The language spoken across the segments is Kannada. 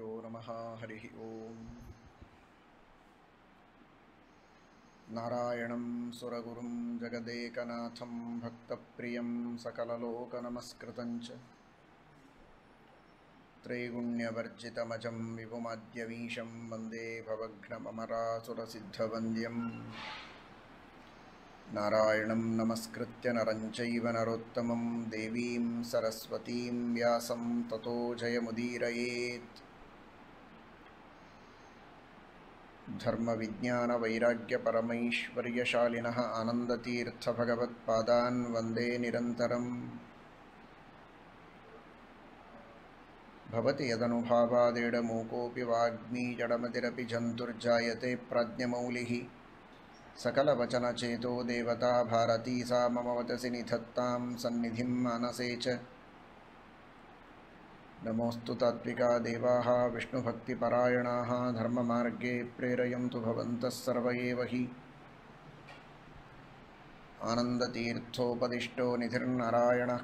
हरिः ओम् नारायणं सुरगुरुं जगदेकनाथं भक्तप्रियं सकललोकनमस्कृतं च त्रैगुण्यवर्जितमजं विभुमाद्यवीशं वन्दे भवघ्नमरातुरसिद्धवन्द्यं नारायणं नमस्कृत्य नरं चैव नरोत्तमं देवीं सरस्वतीं व्यासं ततो जयमुदीरयेत् धर्मविज्ञानवैराग्यपरमैश्वर्यशालिनः आनन्दतीर्थभगवत्पादान् वन्दे निरन्तरम् भवति यदनुभावादेडमूकोऽपि वाग्मी जडमतिरपि जन्तुर्जायते प्रज्ञमौलिः सकलवचनचेतो देवता भारती सा वचसि निधत्तां सन्निधिं मानसे च नमोऽस्तु तात्विका देवाः विष्णुभक्तिपरायणाः धर्ममार्गे प्रेरयन्तु भवन्तः सर्व एव हि आनन्दतीर्थोपदिष्टो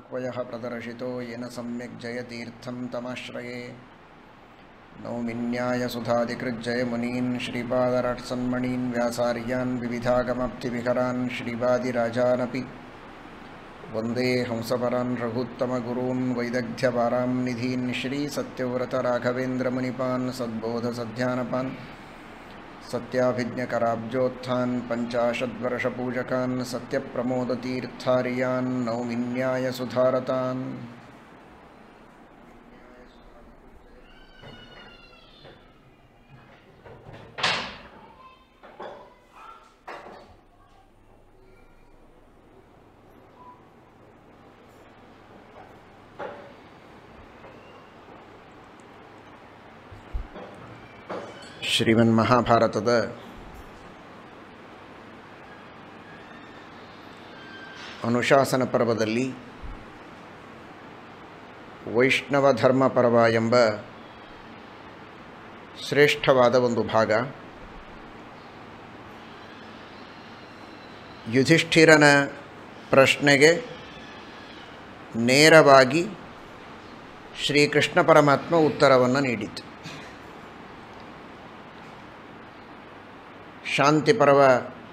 क्वयः प्रदर्शितो येन सम्यक् जयतीर्थं तमाश्रये सुधादिकृज्जय मुनीन् श्रीपादरसन्मणीन् व्यासार्यान् विविधागमाप्तिविहरान् श्रीवादिराजानपि वन्दे हंसपरान् रघुत्तमगुरून् वैदग्ध्यवारां निधीन् श्रीसत्यव्रतराघवेन्द्रमुनिपान् सद्बोधसध्यानपान् सत्याभिज्ञकराब्जोत्थान् पञ्चाशद्वर्षपूजकान् सत्यप्रमोदतीर्थारियान् नौमिन्यायसुधारतान् ಶ್ರೀಮನ್ ಮಹಾಭಾರತದ ಅನುಶಾಸನ ಪರ್ವದಲ್ಲಿ ವೈಷ್ಣವ ಧರ್ಮ ಪರ್ವ ಎಂಬ ಶ್ರೇಷ್ಠವಾದ ಒಂದು ಭಾಗ ಯುಧಿಷ್ಠಿರನ ಪ್ರಶ್ನೆಗೆ ನೇರವಾಗಿ ಶ್ರೀಕೃಷ್ಣ ಪರಮಾತ್ಮ ಉತ್ತರವನ್ನು ನೀಡಿತು ಶಾಂತಿ ಪರ್ವ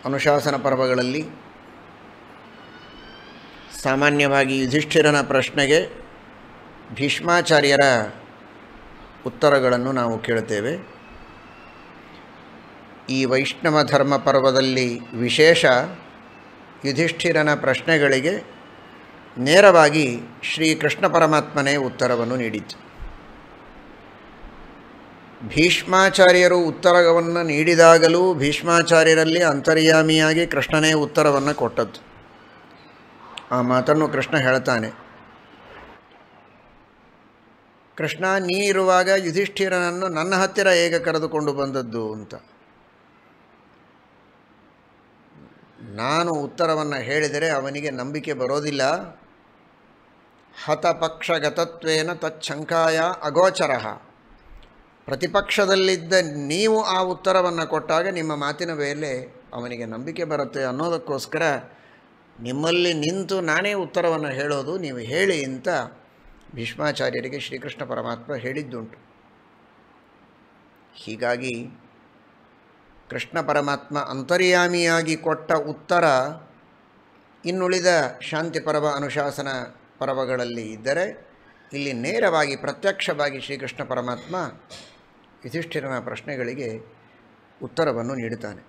ಅನುಶಾಸನ ಪರ್ವಗಳಲ್ಲಿ ಸಾಮಾನ್ಯವಾಗಿ ಯುಧಿಷ್ಠಿರನ ಪ್ರಶ್ನೆಗೆ ಭೀಷ್ಮಾಚಾರ್ಯರ ಉತ್ತರಗಳನ್ನು ನಾವು ಕೇಳುತ್ತೇವೆ ಈ ವೈಷ್ಣವ ಧರ್ಮ ಪರ್ವದಲ್ಲಿ ವಿಶೇಷ ಯುಧಿಷ್ಠಿರನ ಪ್ರಶ್ನೆಗಳಿಗೆ ನೇರವಾಗಿ ಶ್ರೀಕೃಷ್ಣ ಪರಮಾತ್ಮನೇ ಉತ್ತರವನ್ನು ನೀಡಿತು ಭೀಷ್ಮಾಚಾರ್ಯರು ಉತ್ತರವನ್ನು ನೀಡಿದಾಗಲೂ ಭೀಷ್ಮಾಚಾರ್ಯರಲ್ಲಿ ಅಂತರ್ಯಾಮಿಯಾಗಿ ಕೃಷ್ಣನೇ ಉತ್ತರವನ್ನು ಕೊಟ್ಟದ್ದು ಆ ಮಾತನ್ನು ಕೃಷ್ಣ ಹೇಳ್ತಾನೆ ಕೃಷ್ಣ ನೀ ಇರುವಾಗ ಯುಧಿಷ್ಠಿರನನ್ನು ನನ್ನ ಹತ್ತಿರ ಹೇಗೆ ಕರೆದುಕೊಂಡು ಬಂದದ್ದು ಅಂತ ನಾನು ಉತ್ತರವನ್ನು ಹೇಳಿದರೆ ಅವನಿಗೆ ನಂಬಿಕೆ ಬರೋದಿಲ್ಲ ಹತಪಕ್ಷಗತತ್ವೇನ ತಚ್ಛಂಕಾಯ ಅಗೋಚರಃ ಪ್ರತಿಪಕ್ಷದಲ್ಲಿದ್ದ ನೀವು ಆ ಉತ್ತರವನ್ನು ಕೊಟ್ಟಾಗ ನಿಮ್ಮ ಮಾತಿನ ಮೇಲೆ ಅವನಿಗೆ ನಂಬಿಕೆ ಬರುತ್ತೆ ಅನ್ನೋದಕ್ಕೋಸ್ಕರ ನಿಮ್ಮಲ್ಲಿ ನಿಂತು ನಾನೇ ಉತ್ತರವನ್ನು ಹೇಳೋದು ನೀವು ಹೇಳಿ ಅಂತ ಭೀಷ್ಮಾಚಾರ್ಯರಿಗೆ ಶ್ರೀಕೃಷ್ಣ ಪರಮಾತ್ಮ ಹೇಳಿದ್ದುಂಟು ಹೀಗಾಗಿ ಕೃಷ್ಣ ಪರಮಾತ್ಮ ಅಂತರ್ಯಾಮಿಯಾಗಿ ಕೊಟ್ಟ ಉತ್ತರ ಇನ್ನುಳಿದ ಶಾಂತಿ ಪರ್ವ ಅನುಶಾಸನ ಪರ್ವಗಳಲ್ಲಿ ಇದ್ದರೆ ಇಲ್ಲಿ ನೇರವಾಗಿ ಪ್ರತ್ಯಕ್ಷವಾಗಿ ಶ್ರೀಕೃಷ್ಣ ಪರಮಾತ್ಮ युधिष्ठिरನ ಪ್ರಶ್ನೆಗಳಿಗೆ ಉತ್ತರವನ್ನು ನೀಡತಾನೆ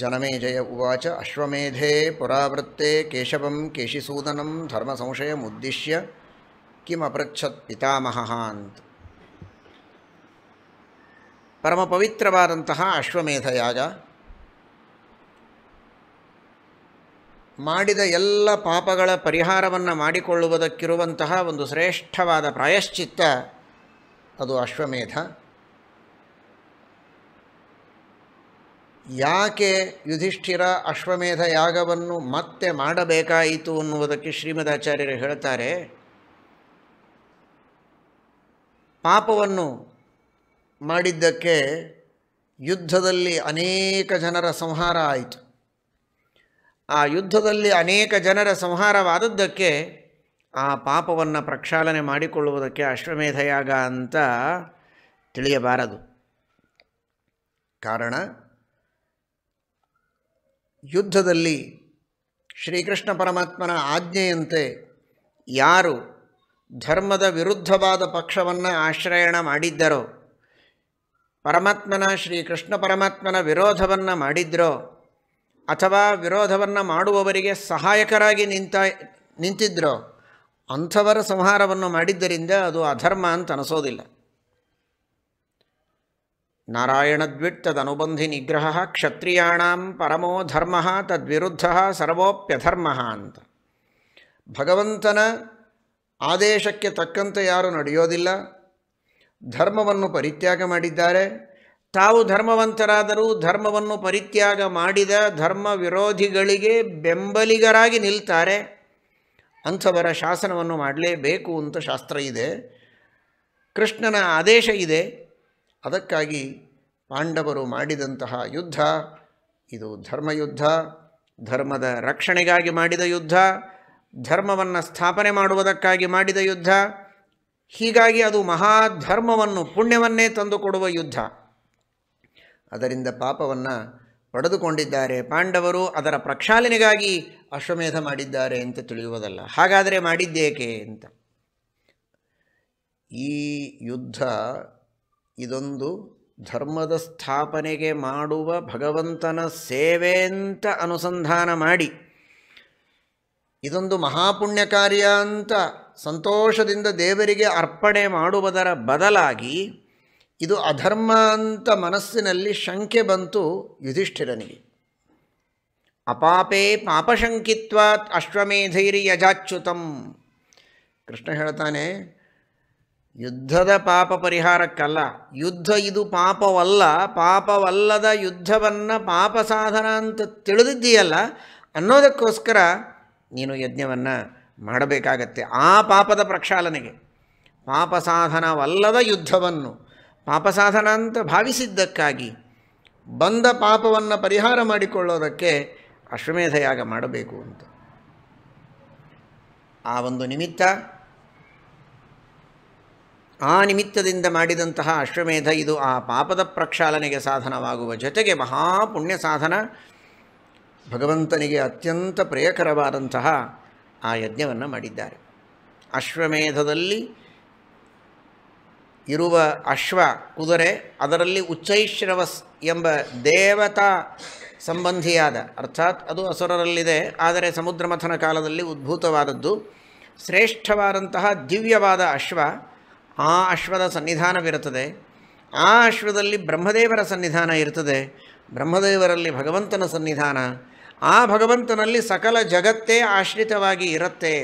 ಜನಮೇಜಯ ಉವಾಚ अश्वಮೇಧೇ ಪುರಾವರ್ತ್ತೇ ಕೇಶವಂ ಕೇಶೀಸೂದನಂ ಧರ್ಮ ಸಂಶಯಂ ಉದ್ದಿಶ್ಯ ಕಿಮಪ್ರಚ್ಛತ್ િતા ಮಹಾಂತ ಪರಮ ಪವಿತ್ರವಾದಂತಾ अश्वಮೇಧ ಯಾಗ ಮಾಡಿದ ಎಲ್ಲ ಪಾಪಗಳ ಪರಿಹಾರವನ್ನು ಮಾಡಿಕೊಳ್ಳುವುದಕ್ಕಿರುವಂತಹ ಒಂದು ಶ್ರೇಷ್ಠವಾದ ಪ್ರಾಯಶ್ಚಿತ್ತ ಅದು ಅಶ್ವಮೇಧ ಯಾಕೆ ಯುಧಿಷ್ಠಿರ ಅಶ್ವಮೇಧ ಯಾಗವನ್ನು ಮತ್ತೆ ಮಾಡಬೇಕಾಯಿತು ಅನ್ನುವುದಕ್ಕೆ ಶ್ರೀಮದಾಚಾರ್ಯರು ಹೇಳ್ತಾರೆ ಪಾಪವನ್ನು ಮಾಡಿದ್ದಕ್ಕೆ ಯುದ್ಧದಲ್ಲಿ ಅನೇಕ ಜನರ ಸಂಹಾರ ಆಯಿತು ಆ ಯುದ್ಧದಲ್ಲಿ ಅನೇಕ ಜನರ ಸಂಹಾರವಾದದ್ದಕ್ಕೆ ಆ ಪಾಪವನ್ನು ಪ್ರಕ್ಷಾಲನೆ ಮಾಡಿಕೊಳ್ಳುವುದಕ್ಕೆ ಅಶ್ವಮೇಧಯಾಗ ಅಂತ ತಿಳಿಯಬಾರದು ಕಾರಣ ಯುದ್ಧದಲ್ಲಿ ಶ್ರೀಕೃಷ್ಣ ಪರಮಾತ್ಮನ ಆಜ್ಞೆಯಂತೆ ಯಾರು ಧರ್ಮದ ವಿರುದ್ಧವಾದ ಪಕ್ಷವನ್ನು ಆಶ್ರಯಣ ಮಾಡಿದ್ದರೋ ಪರಮಾತ್ಮನ ಶ್ರೀಕೃಷ್ಣ ಪರಮಾತ್ಮನ ವಿರೋಧವನ್ನು ಮಾಡಿದ್ರೋ ಅಥವಾ ವಿರೋಧವನ್ನು ಮಾಡುವವರಿಗೆ ಸಹಾಯಕರಾಗಿ ನಿಂತ ನಿಂತಿದ್ರೋ ಅಂಥವರ ಸಂಹಾರವನ್ನು ಮಾಡಿದ್ದರಿಂದ ಅದು ಅಧರ್ಮ ಅಂತ ಅನಿಸೋದಿಲ್ಲ ನಾರಾಯಣದ್ವಿಟ್ ತದನುಬಂಧಿ ನಿಗ್ರಹ ಕ್ಷತ್ರಿಯಾಣಾಂ ಪರಮೋ ಧರ್ಮ ತದ್ವಿರುದ್ಧ ಸರ್ವೋಪ್ಯಧರ್ಮ ಅಂತ ಭಗವಂತನ ಆದೇಶಕ್ಕೆ ತಕ್ಕಂತೆ ಯಾರು ನಡೆಯೋದಿಲ್ಲ ಧರ್ಮವನ್ನು ಪರಿತ್ಯಾಗ ಮಾಡಿದ್ದಾರೆ ತಾವು ಧರ್ಮವಂತರಾದರೂ ಧರ್ಮವನ್ನು ಪರಿತ್ಯಾಗ ಮಾಡಿದ ಧರ್ಮ ವಿರೋಧಿಗಳಿಗೆ ಬೆಂಬಲಿಗರಾಗಿ ನಿಲ್ತಾರೆ ಅಂಥವರ ಶಾಸನವನ್ನು ಮಾಡಲೇಬೇಕು ಅಂತ ಶಾಸ್ತ್ರ ಇದೆ ಕೃಷ್ಣನ ಆದೇಶ ಇದೆ ಅದಕ್ಕಾಗಿ ಪಾಂಡವರು ಮಾಡಿದಂತಹ ಯುದ್ಧ ಇದು ಧರ್ಮಯುದ್ಧ ಧರ್ಮದ ರಕ್ಷಣೆಗಾಗಿ ಮಾಡಿದ ಯುದ್ಧ ಧರ್ಮವನ್ನು ಸ್ಥಾಪನೆ ಮಾಡುವುದಕ್ಕಾಗಿ ಮಾಡಿದ ಯುದ್ಧ ಹೀಗಾಗಿ ಅದು ಮಹಾಧರ್ಮವನ್ನು ಪುಣ್ಯವನ್ನೇ ತಂದುಕೊಡುವ ಯುದ್ಧ ಅದರಿಂದ ಪಾಪವನ್ನು ಪಡೆದುಕೊಂಡಿದ್ದಾರೆ ಪಾಂಡವರು ಅದರ ಪ್ರಕ್ಷಾಲನೆಗಾಗಿ ಅಶ್ವಮೇಧ ಮಾಡಿದ್ದಾರೆ ಅಂತ ತಿಳಿಯುವುದಲ್ಲ ಹಾಗಾದರೆ ಮಾಡಿದ್ದೇಕೆ ಅಂತ ಈ ಯುದ್ಧ ಇದೊಂದು ಧರ್ಮದ ಸ್ಥಾಪನೆಗೆ ಮಾಡುವ ಭಗವಂತನ ಸೇವೆ ಅಂತ ಅನುಸಂಧಾನ ಮಾಡಿ ಇದೊಂದು ಮಹಾಪುಣ್ಯ ಕಾರ್ಯ ಅಂತ ಸಂತೋಷದಿಂದ ದೇವರಿಗೆ ಅರ್ಪಣೆ ಮಾಡುವುದರ ಬದಲಾಗಿ ಇದು ಅಧರ್ಮ ಅಂತ ಮನಸ್ಸಿನಲ್ಲಿ ಶಂಕೆ ಬಂತು ಯುಧಿಷ್ಠಿರನಿಗೆ ಅಪಾಪೇ ಪಾಪಶಂಕಿತ್ವಾತ್ ಅಶ್ವಮೇಧೈರಿ ಯಜಾಚ್ಯುತಂ ಕೃಷ್ಣ ಹೇಳ್ತಾನೆ ಯುದ್ಧದ ಪಾಪ ಪರಿಹಾರಕ್ಕಲ್ಲ ಯುದ್ಧ ಇದು ಪಾಪವಲ್ಲ ಪಾಪವಲ್ಲದ ಯುದ್ಧವನ್ನು ಪಾಪ ಸಾಧನ ಅಂತ ತಿಳಿದಿದ್ದೀಯಲ್ಲ ಅನ್ನೋದಕ್ಕೋಸ್ಕರ ನೀನು ಯಜ್ಞವನ್ನು ಮಾಡಬೇಕಾಗತ್ತೆ ಆ ಪಾಪದ ಪ್ರಕ್ಷಾಲನೆಗೆ ಪಾಪ ಸಾಧನವಲ್ಲದ ಯುದ್ಧವನ್ನು ಪಾಪ ಸಾಧನ ಅಂತ ಭಾವಿಸಿದ್ದಕ್ಕಾಗಿ ಬಂದ ಪಾಪವನ್ನು ಪರಿಹಾರ ಮಾಡಿಕೊಳ್ಳೋದಕ್ಕೆ ಅಶ್ವಮೇಧ ಯಾಗ ಮಾಡಬೇಕು ಅಂತ ಆ ಒಂದು ನಿಮಿತ್ತ ಆ ನಿಮಿತ್ತದಿಂದ ಮಾಡಿದಂತಹ ಅಶ್ವಮೇಧ ಇದು ಆ ಪಾಪದ ಪ್ರಕ್ಷಾಲನೆಗೆ ಸಾಧನವಾಗುವ ಜೊತೆಗೆ ಮಹಾಪುಣ್ಯ ಸಾಧನ ಭಗವಂತನಿಗೆ ಅತ್ಯಂತ ಪ್ರಿಯಕರವಾದಂತಹ ಆ ಯಜ್ಞವನ್ನು ಮಾಡಿದ್ದಾರೆ ಅಶ್ವಮೇಧದಲ್ಲಿ ಇರುವ ಅಶ್ವ ಕುದುರೆ ಅದರಲ್ಲಿ ಉಚ್ಚೈಶ್ರವಸ್ ಎಂಬ ದೇವತಾ ಸಂಬಂಧಿಯಾದ ಅರ್ಥಾತ್ ಅದು ಅಸುರರಲ್ಲಿದೆ ಆದರೆ ಸಮುದ್ರ ಮಥನ ಕಾಲದಲ್ಲಿ ಉದ್ಭೂತವಾದದ್ದು ಶ್ರೇಷ್ಠವಾದಂತಹ ದಿವ್ಯವಾದ ಅಶ್ವ ಆ ಅಶ್ವದ ಸನ್ನಿಧಾನವಿರುತ್ತದೆ ಆ ಅಶ್ವದಲ್ಲಿ ಬ್ರಹ್ಮದೇವರ ಸನ್ನಿಧಾನ ಇರುತ್ತದೆ ಬ್ರಹ್ಮದೇವರಲ್ಲಿ ಭಗವಂತನ ಸನ್ನಿಧಾನ ಆ ಭಗವಂತನಲ್ಲಿ ಸಕಲ ಜಗತ್ತೇ ಆಶ್ರಿತವಾಗಿ ಇರುತ್ತೆ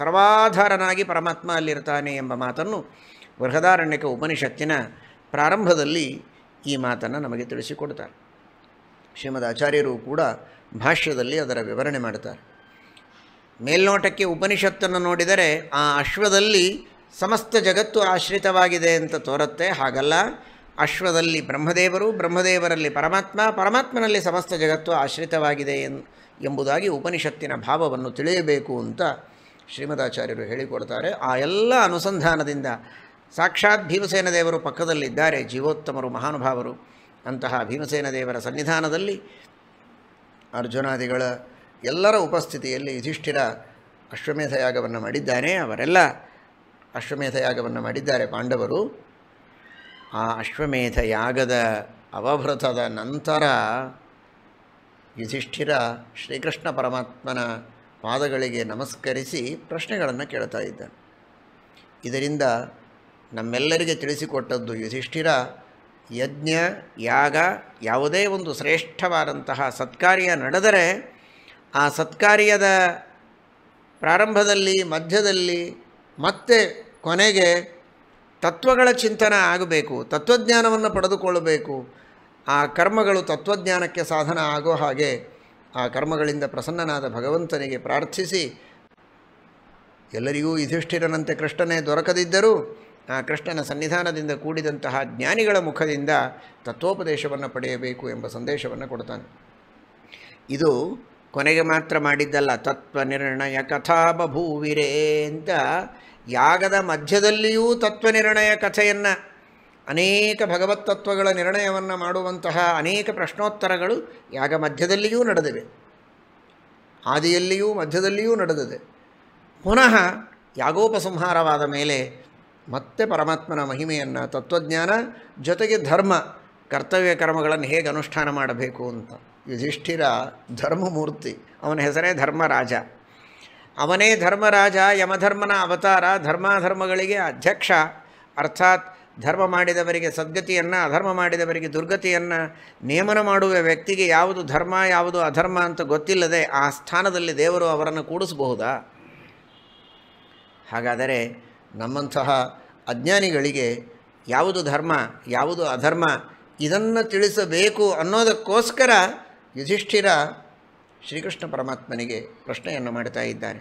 ಸರ್ವಾಧಾರನಾಗಿ ಪರಮಾತ್ಮ ಅಲ್ಲಿರ್ತಾನೆ ಎಂಬ ಮಾತನ್ನು ಬೃಹದಾರಣ್ಯಕ ಉಪನಿಷತ್ತಿನ ಪ್ರಾರಂಭದಲ್ಲಿ ಈ ಮಾತನ್ನು ನಮಗೆ ತಿಳಿಸಿಕೊಡ್ತಾರೆ ಶ್ರೀಮದ್ ಆಚಾರ್ಯರು ಕೂಡ ಭಾಷ್ಯದಲ್ಲಿ ಅದರ ವಿವರಣೆ ಮಾಡ್ತಾರೆ ಮೇಲ್ನೋಟಕ್ಕೆ ಉಪನಿಷತ್ತನ್ನು ನೋಡಿದರೆ ಆ ಅಶ್ವದಲ್ಲಿ ಸಮಸ್ತ ಜಗತ್ತು ಆಶ್ರಿತವಾಗಿದೆ ಅಂತ ತೋರುತ್ತೆ ಹಾಗಲ್ಲ ಅಶ್ವದಲ್ಲಿ ಬ್ರಹ್ಮದೇವರು ಬ್ರಹ್ಮದೇವರಲ್ಲಿ ಪರಮಾತ್ಮ ಪರಮಾತ್ಮನಲ್ಲಿ ಸಮಸ್ತ ಜಗತ್ತು ಆಶ್ರಿತವಾಗಿದೆ ಎಂಬುದಾಗಿ ಉಪನಿಷತ್ತಿನ ಭಾವವನ್ನು ತಿಳಿಯಬೇಕು ಅಂತ ಶ್ರೀಮದಾಚಾರ್ಯರು ಹೇಳಿಕೊಡ್ತಾರೆ ಆ ಎಲ್ಲ ಅನುಸಂಧಾನದಿಂದ ಸಾಕ್ಷಾತ್ ಭೀಮಸೇನ ದೇವರು ಪಕ್ಕದಲ್ಲಿದ್ದಾರೆ ಜೀವೋತ್ತಮರು ಮಹಾನುಭಾವರು ಅಂತಹ ಭೀಮಸೇನ ದೇವರ ಸನ್ನಿಧಾನದಲ್ಲಿ ಅರ್ಜುನಾದಿಗಳ ಎಲ್ಲರ ಉಪಸ್ಥಿತಿಯಲ್ಲಿ ಯುಧಿಷ್ಠಿರ ಅಶ್ವಮೇಧ ಯಾಗವನ್ನು ಮಾಡಿದ್ದಾನೆ ಅವರೆಲ್ಲ ಅಶ್ವಮೇಧ ಯಾಗವನ್ನು ಮಾಡಿದ್ದಾರೆ ಪಾಂಡವರು ಆ ಅಶ್ವಮೇಧ ಯಾಗದ ಅವಭೃತದ ನಂತರ ಯುಧಿಷ್ಠಿರ ಶ್ರೀಕೃಷ್ಣ ಪರಮಾತ್ಮನ ಪಾದಗಳಿಗೆ ನಮಸ್ಕರಿಸಿ ಪ್ರಶ್ನೆಗಳನ್ನು ಕೇಳ್ತಾ ಇದ್ದಾನೆ ಇದರಿಂದ ನಮ್ಮೆಲ್ಲರಿಗೆ ತಿಳಿಸಿಕೊಟ್ಟದ್ದು ಯುಧಿಷ್ಠಿರ ಯಜ್ಞ ಯಾಗ ಯಾವುದೇ ಒಂದು ಶ್ರೇಷ್ಠವಾದಂತಹ ಸತ್ಕಾರ್ಯ ನಡೆದರೆ ಆ ಸತ್ಕಾರ್ಯದ ಪ್ರಾರಂಭದಲ್ಲಿ ಮಧ್ಯದಲ್ಲಿ ಮತ್ತೆ ಕೊನೆಗೆ ತತ್ವಗಳ ಚಿಂತನೆ ಆಗಬೇಕು ತತ್ವಜ್ಞಾನವನ್ನು ಪಡೆದುಕೊಳ್ಳಬೇಕು ಆ ಕರ್ಮಗಳು ತತ್ವಜ್ಞಾನಕ್ಕೆ ಸಾಧನ ಆಗೋ ಹಾಗೆ ಆ ಕರ್ಮಗಳಿಂದ ಪ್ರಸನ್ನನಾದ ಭಗವಂತನಿಗೆ ಪ್ರಾರ್ಥಿಸಿ ಎಲ್ಲರಿಗೂ ಯುಧಿಷ್ಠಿರನಂತೆ ಕೃಷ್ಣನೇ ದೊರಕದಿದ್ದರೂ ಕೃಷ್ಣನ ಸನ್ನಿಧಾನದಿಂದ ಕೂಡಿದಂತಹ ಜ್ಞಾನಿಗಳ ಮುಖದಿಂದ ತತ್ವೋಪದೇಶವನ್ನು ಪಡೆಯಬೇಕು ಎಂಬ ಸಂದೇಶವನ್ನು ಕೊಡ್ತಾನೆ ಇದು ಕೊನೆಗೆ ಮಾತ್ರ ಮಾಡಿದ್ದಲ್ಲ ತತ್ವ ನಿರ್ಣಯ ಕಥಾ ಬಭೂವಿರೇ ಅಂತ ಯಾಗದ ಮಧ್ಯದಲ್ಲಿಯೂ ತತ್ವ ನಿರ್ಣಯ ಕಥೆಯನ್ನು ಅನೇಕ ಭಗವತ್ ತತ್ವಗಳ ನಿರ್ಣಯವನ್ನು ಮಾಡುವಂತಹ ಅನೇಕ ಪ್ರಶ್ನೋತ್ತರಗಳು ಯಾಗ ಮಧ್ಯದಲ್ಲಿಯೂ ನಡೆದಿವೆ ಆದಿಯಲ್ಲಿಯೂ ಮಧ್ಯದಲ್ಲಿಯೂ ನಡೆದಿದೆ ಪುನಃ ಯಾಗೋಪಸಂಹಾರವಾದ ಮೇಲೆ ಮತ್ತೆ ಪರಮಾತ್ಮನ ಮಹಿಮೆಯನ್ನು ತತ್ವಜ್ಞಾನ ಜೊತೆಗೆ ಧರ್ಮ ಕರ್ತವ್ಯ ಕರ್ಮಗಳನ್ನು ಹೇಗೆ ಅನುಷ್ಠಾನ ಮಾಡಬೇಕು ಅಂತ ಯುಧಿಷ್ಠಿರ ಧರ್ಮಮೂರ್ತಿ ಅವನ ಹೆಸರೇ ಧರ್ಮರಾಜ ಅವನೇ ಧರ್ಮರಾಜ ಯಮಧರ್ಮನ ಅವತಾರ ಧರ್ಮಾಧರ್ಮಗಳಿಗೆ ಅಧ್ಯಕ್ಷ ಅರ್ಥಾತ್ ಧರ್ಮ ಮಾಡಿದವರಿಗೆ ಸದ್ಗತಿಯನ್ನು ಅಧರ್ಮ ಮಾಡಿದವರಿಗೆ ದುರ್ಗತಿಯನ್ನು ನೇಮನ ಮಾಡುವ ವ್ಯಕ್ತಿಗೆ ಯಾವುದು ಧರ್ಮ ಯಾವುದು ಅಧರ್ಮ ಅಂತ ಗೊತ್ತಿಲ್ಲದೆ ಆ ಸ್ಥಾನದಲ್ಲಿ ದೇವರು ಅವರನ್ನು ಕೂಡಿಸಬಹುದಾ ಹಾಗಾದರೆ ನಮ್ಮಂತಹ ಅಜ್ಞಾನಿಗಳಿಗೆ ಯಾವುದು ಧರ್ಮ ಯಾವುದು ಅಧರ್ಮ ಇದನ್ನು ತಿಳಿಸಬೇಕು ಅನ್ನೋದಕ್ಕೋಸ್ಕರ ಯುಧಿಷ್ಠಿರ ಶ್ರೀಕೃಷ್ಣ ಪರಮಾತ್ಮನಿಗೆ ಪ್ರಶ್ನೆಯನ್ನು ಮಾಡ್ತಾ ಇದ್ದಾನೆ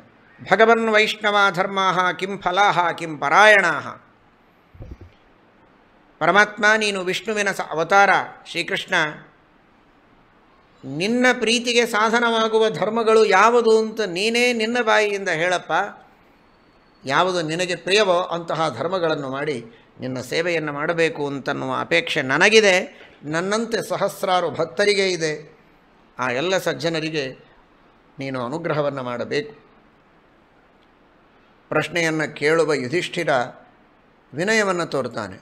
ಭಗವನ್ ವೈಷ್ಣವ ಧರ್ಮ ಕಿಂ ಫಲಾಹ ಕಿಂ ಪರಾಯಣ ಪರಮಾತ್ಮ ನೀನು ವಿಷ್ಣುವಿನ ಸ ಅವತಾರ ಶ್ರೀಕೃಷ್ಣ ನಿನ್ನ ಪ್ರೀತಿಗೆ ಸಾಧನವಾಗುವ ಧರ್ಮಗಳು ಯಾವುದು ಅಂತ ನೀನೇ ನಿನ್ನ ಬಾಯಿಯಿಂದ ಹೇಳಪ್ಪ ಯಾವುದು ನಿನಗೆ ಪ್ರಿಯವೋ ಅಂತಹ ಧರ್ಮಗಳನ್ನು ಮಾಡಿ ನಿನ್ನ ಸೇವೆಯನ್ನು ಮಾಡಬೇಕು ಅಂತನ್ನುವ ಅಪೇಕ್ಷೆ ನನಗಿದೆ ನನ್ನಂತೆ ಸಹಸ್ರಾರು ಭಕ್ತರಿಗೆ ಇದೆ ಆ ಎಲ್ಲ ಸಜ್ಜನರಿಗೆ ನೀನು ಅನುಗ್ರಹವನ್ನು ಮಾಡಬೇಕು ಪ್ರಶ್ನೆಯನ್ನು ಕೇಳುವ ಯುಧಿಷ್ಠಿರ ವಿನಯವನ್ನು ತೋರ್ತಾನೆ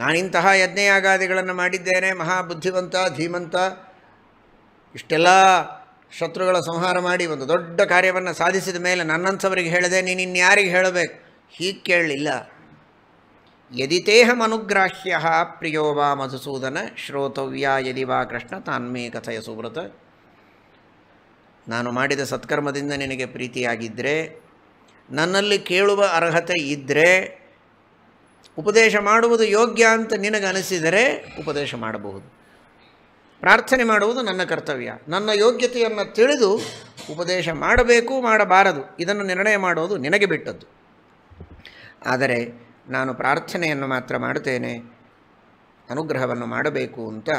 ನಾನಿಂತಹ ಯಜ್ಞಯಾಗಾದಿಗಳನ್ನು ಮಾಡಿದ್ದೇನೆ ಮಹಾಬುದ್ಧಿವಂತ ಧೀಮಂತ ಇಷ್ಟೆಲ್ಲ ಶತ್ರುಗಳ ಸಂಹಾರ ಮಾಡಿ ಒಂದು ದೊಡ್ಡ ಕಾರ್ಯವನ್ನು ಸಾಧಿಸಿದ ಮೇಲೆ ನನ್ನಂಥವರಿಗೆ ಹೇಳಿದೆ ನೀನು ಇನ್ಯಾರಿಗೆ ಹೇಳಬೇಕು ಹೀಗೆ ಕೇಳಲಿಲ್ಲ ಯದಿತೇಹಂ ಅನುಗ್ರಾಹ್ಯ ಪ್ರಿಯೋ ವಾ ಮಧುಸೂದನ ಶ್ರೋತವ್ಯ ಯದಿ ವಾ ಕೃಷ್ಣ ತಾನ್ಮೇ ಕಥೆಯ ಸುವ್ರತ ನಾನು ಮಾಡಿದ ಸತ್ಕರ್ಮದಿಂದ ನಿನಗೆ ಪ್ರೀತಿಯಾಗಿದ್ದರೆ ನನ್ನಲ್ಲಿ ಕೇಳುವ ಅರ್ಹತೆ ಇದ್ದರೆ ಉಪದೇಶ ಮಾಡುವುದು ಯೋಗ್ಯ ಅಂತ ನಿನಗನಿಸಿದರೆ ಉಪದೇಶ ಮಾಡಬಹುದು ಪ್ರಾರ್ಥನೆ ಮಾಡುವುದು ನನ್ನ ಕರ್ತವ್ಯ ನನ್ನ ಯೋಗ್ಯತೆಯನ್ನು ತಿಳಿದು ಉಪದೇಶ ಮಾಡಬೇಕು ಮಾಡಬಾರದು ಇದನ್ನು ನಿರ್ಣಯ ಮಾಡುವುದು ನಿನಗೆ ಬಿಟ್ಟದ್ದು ಆದರೆ ನಾನು ಪ್ರಾರ್ಥನೆಯನ್ನು ಮಾತ್ರ ಮಾಡುತ್ತೇನೆ ಅನುಗ್ರಹವನ್ನು ಮಾಡಬೇಕು ಅಂತ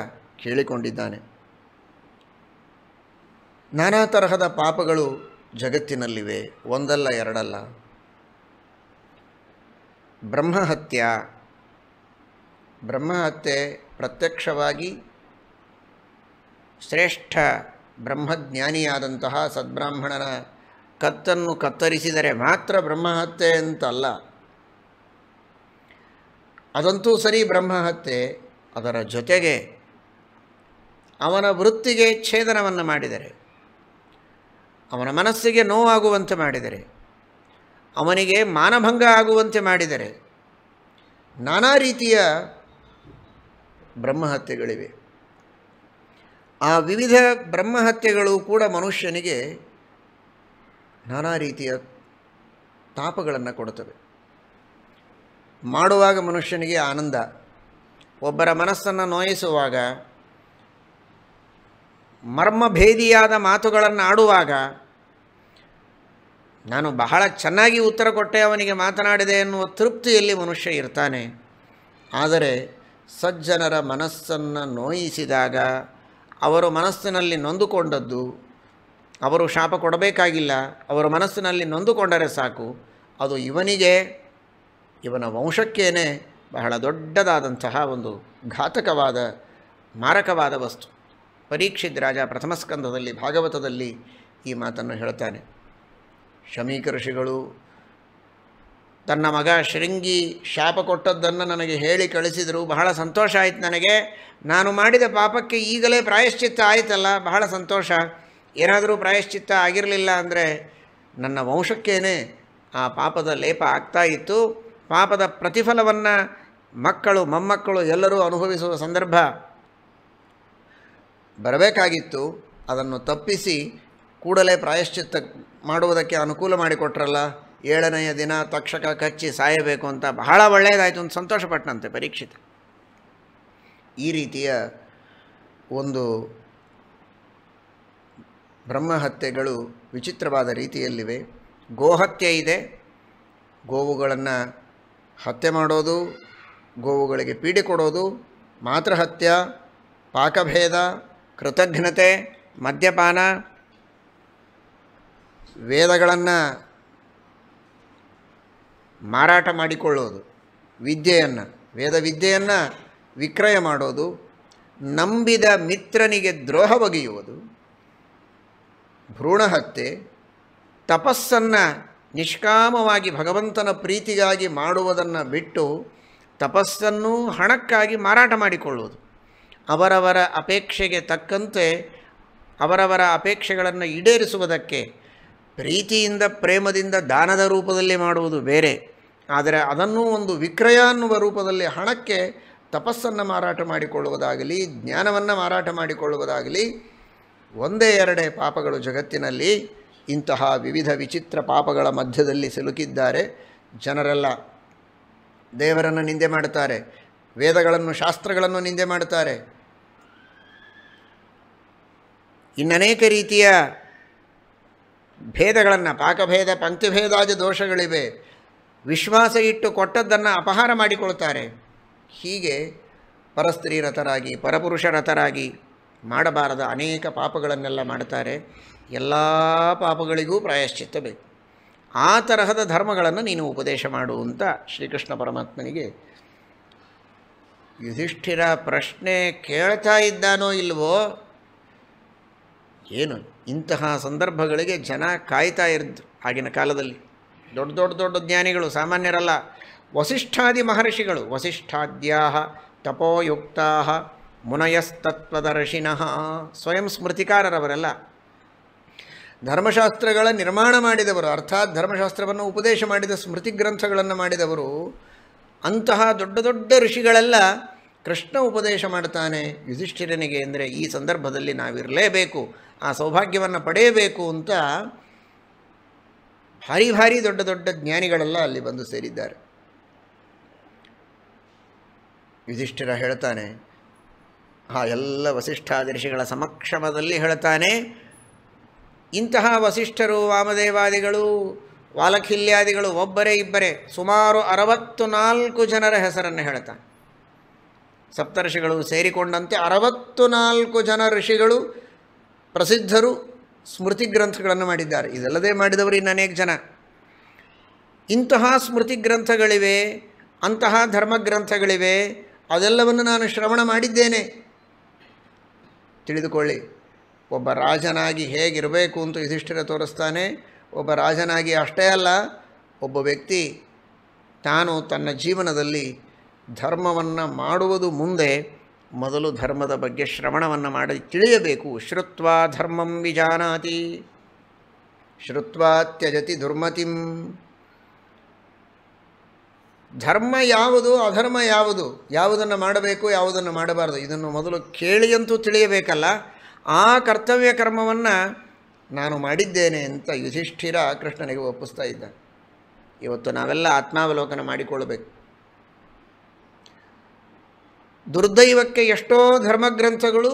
ಕೇಳಿಕೊಂಡಿದ್ದಾನೆ ನಾನಾ ತರಹದ ಪಾಪಗಳು ಜಗತ್ತಿನಲ್ಲಿವೆ ಒಂದಲ್ಲ ಎರಡಲ್ಲ ಬ್ರಹ್ಮಹತ್ಯ ಬ್ರಹ್ಮಹತ್ಯೆ ಪ್ರತ್ಯಕ್ಷವಾಗಿ ಶ್ರೇಷ್ಠ ಬ್ರಹ್ಮಜ್ಞಾನಿಯಾದಂತಹ ಸದ್ಬ್ರಾಹ್ಮಣನ ಕತ್ತನ್ನು ಕತ್ತರಿಸಿದರೆ ಮಾತ್ರ ಬ್ರಹ್ಮಹತ್ಯೆ ಅಂತಲ್ಲ ಅದಂತೂ ಸರಿ ಬ್ರಹ್ಮಹತ್ಯೆ ಅದರ ಜೊತೆಗೆ ಅವನ ವೃತ್ತಿಗೆ ಛೇದನವನ್ನು ಮಾಡಿದರೆ ಅವನ ಮನಸ್ಸಿಗೆ ನೋವಾಗುವಂತೆ ಮಾಡಿದರೆ ಅವನಿಗೆ ಮಾನಭಂಗ ಆಗುವಂತೆ ಮಾಡಿದರೆ ನಾನಾ ರೀತಿಯ ಬ್ರಹ್ಮಹತ್ಯೆಗಳಿವೆ ಆ ವಿವಿಧ ಬ್ರಹ್ಮಹತ್ಯೆಗಳು ಕೂಡ ಮನುಷ್ಯನಿಗೆ ನಾನಾ ರೀತಿಯ ತಾಪಗಳನ್ನು ಕೊಡುತ್ತವೆ ಮಾಡುವಾಗ ಮನುಷ್ಯನಿಗೆ ಆನಂದ ಒಬ್ಬರ ಮನಸ್ಸನ್ನು ನೋಯಿಸುವಾಗ ಮರ್ಮಭೇದಿಯಾದ ಮಾತುಗಳನ್ನು ಆಡುವಾಗ ನಾನು ಬಹಳ ಚೆನ್ನಾಗಿ ಉತ್ತರ ಕೊಟ್ಟೆ ಅವನಿಗೆ ಮಾತನಾಡಿದೆ ಎನ್ನುವ ತೃಪ್ತಿಯಲ್ಲಿ ಮನುಷ್ಯ ಇರ್ತಾನೆ ಆದರೆ ಸಜ್ಜನರ ಮನಸ್ಸನ್ನು ನೋಯಿಸಿದಾಗ ಅವರು ಮನಸ್ಸಿನಲ್ಲಿ ನೊಂದುಕೊಂಡದ್ದು ಅವರು ಶಾಪ ಕೊಡಬೇಕಾಗಿಲ್ಲ ಅವರ ಮನಸ್ಸಿನಲ್ಲಿ ನೊಂದುಕೊಂಡರೆ ಸಾಕು ಅದು ಇವನಿಗೆ ಇವನ ವಂಶಕ್ಕೇನೆ ಬಹಳ ದೊಡ್ಡದಾದಂತಹ ಒಂದು ಘಾತಕವಾದ ಮಾರಕವಾದ ವಸ್ತು ಪರೀಕ್ಷಿತ್ ರಾಜ ಪ್ರಥಮ ಸ್ಕಂದದಲ್ಲಿ ಭಾಗವತದಲ್ಲಿ ಈ ಮಾತನ್ನು ಹೇಳ್ತಾನೆ ಶಮೀಕ ತನ್ನ ಮಗ ಶೃಂಗಿ ಶಾಪ ಕೊಟ್ಟದ್ದನ್ನು ನನಗೆ ಹೇಳಿ ಕಳಿಸಿದರು ಬಹಳ ಸಂತೋಷ ಆಯಿತು ನನಗೆ ನಾನು ಮಾಡಿದ ಪಾಪಕ್ಕೆ ಈಗಲೇ ಪ್ರಾಯಶ್ಚಿತ್ತ ಆಯಿತಲ್ಲ ಬಹಳ ಸಂತೋಷ ಏನಾದರೂ ಪ್ರಾಯಶ್ಚಿತ್ತ ಆಗಿರಲಿಲ್ಲ ಅಂದರೆ ನನ್ನ ವಂಶಕ್ಕೇನೆ ಆ ಪಾಪದ ಲೇಪ ಆಗ್ತಾ ಇತ್ತು ಪಾಪದ ಪ್ರತಿಫಲವನ್ನು ಮಕ್ಕಳು ಮೊಮ್ಮಕ್ಕಳು ಎಲ್ಲರೂ ಅನುಭವಿಸುವ ಸಂದರ್ಭ ಬರಬೇಕಾಗಿತ್ತು ಅದನ್ನು ತಪ್ಪಿಸಿ ಕೂಡಲೇ ಪ್ರಾಯಶ್ಚಿತ್ತ ಮಾಡುವುದಕ್ಕೆ ಅನುಕೂಲ ಮಾಡಿಕೊಟ್ರಲ್ಲ ಏಳನೆಯ ದಿನ ತಕ್ಷಕ ಕಚ್ಚಿ ಸಾಯಬೇಕು ಅಂತ ಬಹಳ ಒಳ್ಳೆಯದಾಯಿತು ಅಂತ ಸಂತೋಷಪಟ್ಟನಂತೆ ಪರೀಕ್ಷಿತ ಈ ರೀತಿಯ ಒಂದು ಬ್ರಹ್ಮಹತ್ಯೆಗಳು ವಿಚಿತ್ರವಾದ ರೀತಿಯಲ್ಲಿವೆ ಗೋಹತ್ಯೆ ಇದೆ ಗೋವುಗಳನ್ನು ಹತ್ಯೆ ಮಾಡೋದು ಗೋವುಗಳಿಗೆ ಪೀಡೆ ಕೊಡೋದು ಮಾತೃಹತ್ಯ ಪಾಕಭೇದ ಕೃತಜ್ಞತೆ ಮದ್ಯಪಾನ ವೇದಗಳನ್ನು ಮಾರಾಟ ಮಾಡಿಕೊಳ್ಳೋದು ವಿದ್ಯೆಯನ್ನು ವೇದ ವಿದ್ಯೆಯನ್ನು ವಿಕ್ರಯ ಮಾಡೋದು ನಂಬಿದ ಮಿತ್ರನಿಗೆ ದ್ರೋಹ ಬಗೆಯುವುದು ಭ್ರೂಣಹತ್ಯೆ ತಪಸ್ಸನ್ನು ನಿಷ್ಕಾಮವಾಗಿ ಭಗವಂತನ ಪ್ರೀತಿಗಾಗಿ ಮಾಡುವುದನ್ನು ಬಿಟ್ಟು ತಪಸ್ಸನ್ನು ಹಣಕ್ಕಾಗಿ ಮಾರಾಟ ಮಾಡಿಕೊಳ್ಳುವುದು ಅವರವರ ಅಪೇಕ್ಷೆಗೆ ತಕ್ಕಂತೆ ಅವರವರ ಅಪೇಕ್ಷೆಗಳನ್ನು ಈಡೇರಿಸುವುದಕ್ಕೆ ಪ್ರೀತಿಯಿಂದ ಪ್ರೇಮದಿಂದ ದಾನದ ರೂಪದಲ್ಲಿ ಮಾಡುವುದು ಬೇರೆ ಆದರೆ ಅದನ್ನು ಒಂದು ವಿಕ್ರಯ ಅನ್ನುವ ರೂಪದಲ್ಲಿ ಹಣಕ್ಕೆ ತಪಸ್ಸನ್ನು ಮಾರಾಟ ಮಾಡಿಕೊಳ್ಳುವುದಾಗಲಿ ಜ್ಞಾನವನ್ನು ಮಾರಾಟ ಮಾಡಿಕೊಳ್ಳುವುದಾಗಲಿ ಒಂದೇ ಎರಡೇ ಪಾಪಗಳು ಜಗತ್ತಿನಲ್ಲಿ ಇಂತಹ ವಿವಿಧ ವಿಚಿತ್ರ ಪಾಪಗಳ ಮಧ್ಯದಲ್ಲಿ ಸಿಲುಕಿದ್ದಾರೆ ಜನರೆಲ್ಲ ದೇವರನ್ನು ನಿಂದೆ ಮಾಡುತ್ತಾರೆ ವೇದಗಳನ್ನು ಶಾಸ್ತ್ರಗಳನ್ನು ನಿಂದೆ ಮಾಡುತ್ತಾರೆ ಇನ್ನನೇಕ ರೀತಿಯ ಭೇದಗಳನ್ನು ಪಾಕಭೇದ ಪಂಕ್ತಿಭೇದಾದಿ ದೋಷಗಳಿವೆ ವಿಶ್ವಾಸ ಇಟ್ಟು ಕೊಟ್ಟದ್ದನ್ನು ಅಪಹಾರ ಮಾಡಿಕೊಳ್ತಾರೆ ಹೀಗೆ ಪರಸ್ತ್ರೀ ರಥರಾಗಿ ಪರಪುರುಷ ಮಾಡಬಾರದ ಅನೇಕ ಪಾಪಗಳನ್ನೆಲ್ಲ ಮಾಡ್ತಾರೆ ಎಲ್ಲ ಪಾಪಗಳಿಗೂ ಪ್ರಾಯಶ್ಚಿತ್ತ ಬೇಕು ಆ ತರಹದ ಧರ್ಮಗಳನ್ನು ನೀನು ಉಪದೇಶ ಮಾಡು ಅಂತ ಶ್ರೀಕೃಷ್ಣ ಪರಮಾತ್ಮನಿಗೆ ಯುಧಿಷ್ಠಿರ ಪ್ರಶ್ನೆ ಕೇಳ್ತಾ ಇದ್ದಾನೋ ಇಲ್ವೋ ಏನು ಇಂತಹ ಸಂದರ್ಭಗಳಿಗೆ ಜನ ಕಾಯ್ತಾ ಇದ್ದು ಆಗಿನ ಕಾಲದಲ್ಲಿ ದೊಡ್ಡ ದೊಡ್ಡ ದೊಡ್ಡ ಜ್ಞಾನಿಗಳು ಸಾಮಾನ್ಯರಲ್ಲ ವಸಿಷ್ಠಾದಿ ಮಹರ್ಷಿಗಳು ವಸಿಷ್ಠಾದ್ಯಾಹ ತಪೋಯುಕ್ತಾ ಮುನಯಸ್ತತ್ವದರ್ಶಿನಃ ಸ್ವಯಂ ಸ್ಮೃತಿಕಾರರವರೆಲ್ಲ ಧರ್ಮಶಾಸ್ತ್ರಗಳ ನಿರ್ಮಾಣ ಮಾಡಿದವರು ಅರ್ಥಾತ್ ಧರ್ಮಶಾಸ್ತ್ರವನ್ನು ಉಪದೇಶ ಮಾಡಿದ ಸ್ಮೃತಿ ಗ್ರಂಥಗಳನ್ನು ಮಾಡಿದವರು ಅಂತಹ ದೊಡ್ಡ ದೊಡ್ಡ ಋಷಿಗಳೆಲ್ಲ ಕೃಷ್ಣ ಉಪದೇಶ ಮಾಡ್ತಾನೆ ಯುಧಿಷ್ಠಿರನಿಗೆ ಅಂದರೆ ಈ ಸಂದರ್ಭದಲ್ಲಿ ನಾವಿರಲೇಬೇಕು ಆ ಸೌಭಾಗ್ಯವನ್ನು ಪಡೆಯಬೇಕು ಅಂತ ಭಾರಿ ಭಾರಿ ದೊಡ್ಡ ದೊಡ್ಡ ಜ್ಞಾನಿಗಳೆಲ್ಲ ಅಲ್ಲಿ ಬಂದು ಸೇರಿದ್ದಾರೆ ಯುಧಿಷ್ಠಿರ ಹೇಳ್ತಾನೆ ಆ ಎಲ್ಲ ವಸಿಷ್ಠಾದರ್ಶಿಗಳ ಸಮಕ್ಷಮದಲ್ಲಿ ಹೇಳ್ತಾನೆ ಇಂತಹ ವಸಿಷ್ಠರು ವಾಮದೇವಾದಿಗಳು ವಾಲಖಿಲ್ಯಾದಿಗಳು ಒಬ್ಬರೇ ಇಬ್ಬರೇ ಸುಮಾರು ಅರವತ್ತು ನಾಲ್ಕು ಜನರ ಹೆಸರನ್ನು ಹೇಳ್ತಾನೆ ಸಪ್ತರ್ಷಿಗಳು ಸೇರಿಕೊಂಡಂತೆ ಅರವತ್ತು ನಾಲ್ಕು ಜನ ಋಷಿಗಳು ಪ್ರಸಿದ್ಧರು ಸ್ಮೃತಿ ಗ್ರಂಥಗಳನ್ನು ಮಾಡಿದ್ದಾರೆ ಇದಲ್ಲದೆ ಮಾಡಿದವರು ಇನ್ನು ಅನೇಕ ಜನ ಇಂತಹ ಸ್ಮೃತಿ ಗ್ರಂಥಗಳಿವೆ ಅಂತಹ ಧರ್ಮಗ್ರಂಥಗಳಿವೆ ಅದೆಲ್ಲವನ್ನು ನಾನು ಶ್ರವಣ ಮಾಡಿದ್ದೇನೆ ತಿಳಿದುಕೊಳ್ಳಿ ಒಬ್ಬ ರಾಜನಾಗಿ ಹೇಗಿರಬೇಕು ಅಂತ ಯುಧಿಷ್ಠಿರ ತೋರಿಸ್ತಾನೆ ಒಬ್ಬ ರಾಜನಾಗಿ ಅಷ್ಟೇ ಅಲ್ಲ ಒಬ್ಬ ವ್ಯಕ್ತಿ ತಾನು ತನ್ನ ಜೀವನದಲ್ಲಿ ಧರ್ಮವನ್ನು ಮಾಡುವುದು ಮುಂದೆ ಮೊದಲು ಧರ್ಮದ ಬಗ್ಗೆ ಶ್ರವಣವನ್ನು ಮಾಡಿ ತಿಳಿಯಬೇಕು ಶ್ರುತ್ವ ಧರ್ಮಂ ವಿಜಾನಾತಿ ಶ್ರುತ್ವ ತ್ಯಜತಿ ದುರ್ಮತಿಂ ಧರ್ಮ ಯಾವುದು ಅಧರ್ಮ ಯಾವುದು ಯಾವುದನ್ನು ಮಾಡಬೇಕು ಯಾವುದನ್ನು ಮಾಡಬಾರದು ಇದನ್ನು ಮೊದಲು ಕೇಳಿಯಂತೂ ತಿಳಿಯಬೇಕಲ್ಲ ಆ ಕರ್ತವ್ಯ ಕರ್ಮವನ್ನು ನಾನು ಮಾಡಿದ್ದೇನೆ ಅಂತ ಯುಧಿಷ್ಠಿರ ಕೃಷ್ಣನಿಗೆ ಒಪ್ಪಿಸ್ತಾ ಇದ್ದ ಇವತ್ತು ನಾವೆಲ್ಲ ಆತ್ಮಾವಲೋಕನ ಮಾಡಿಕೊಳ್ಳಬೇಕು ದುರ್ದೈವಕ್ಕೆ ಎಷ್ಟೋ ಧರ್ಮಗ್ರಂಥಗಳು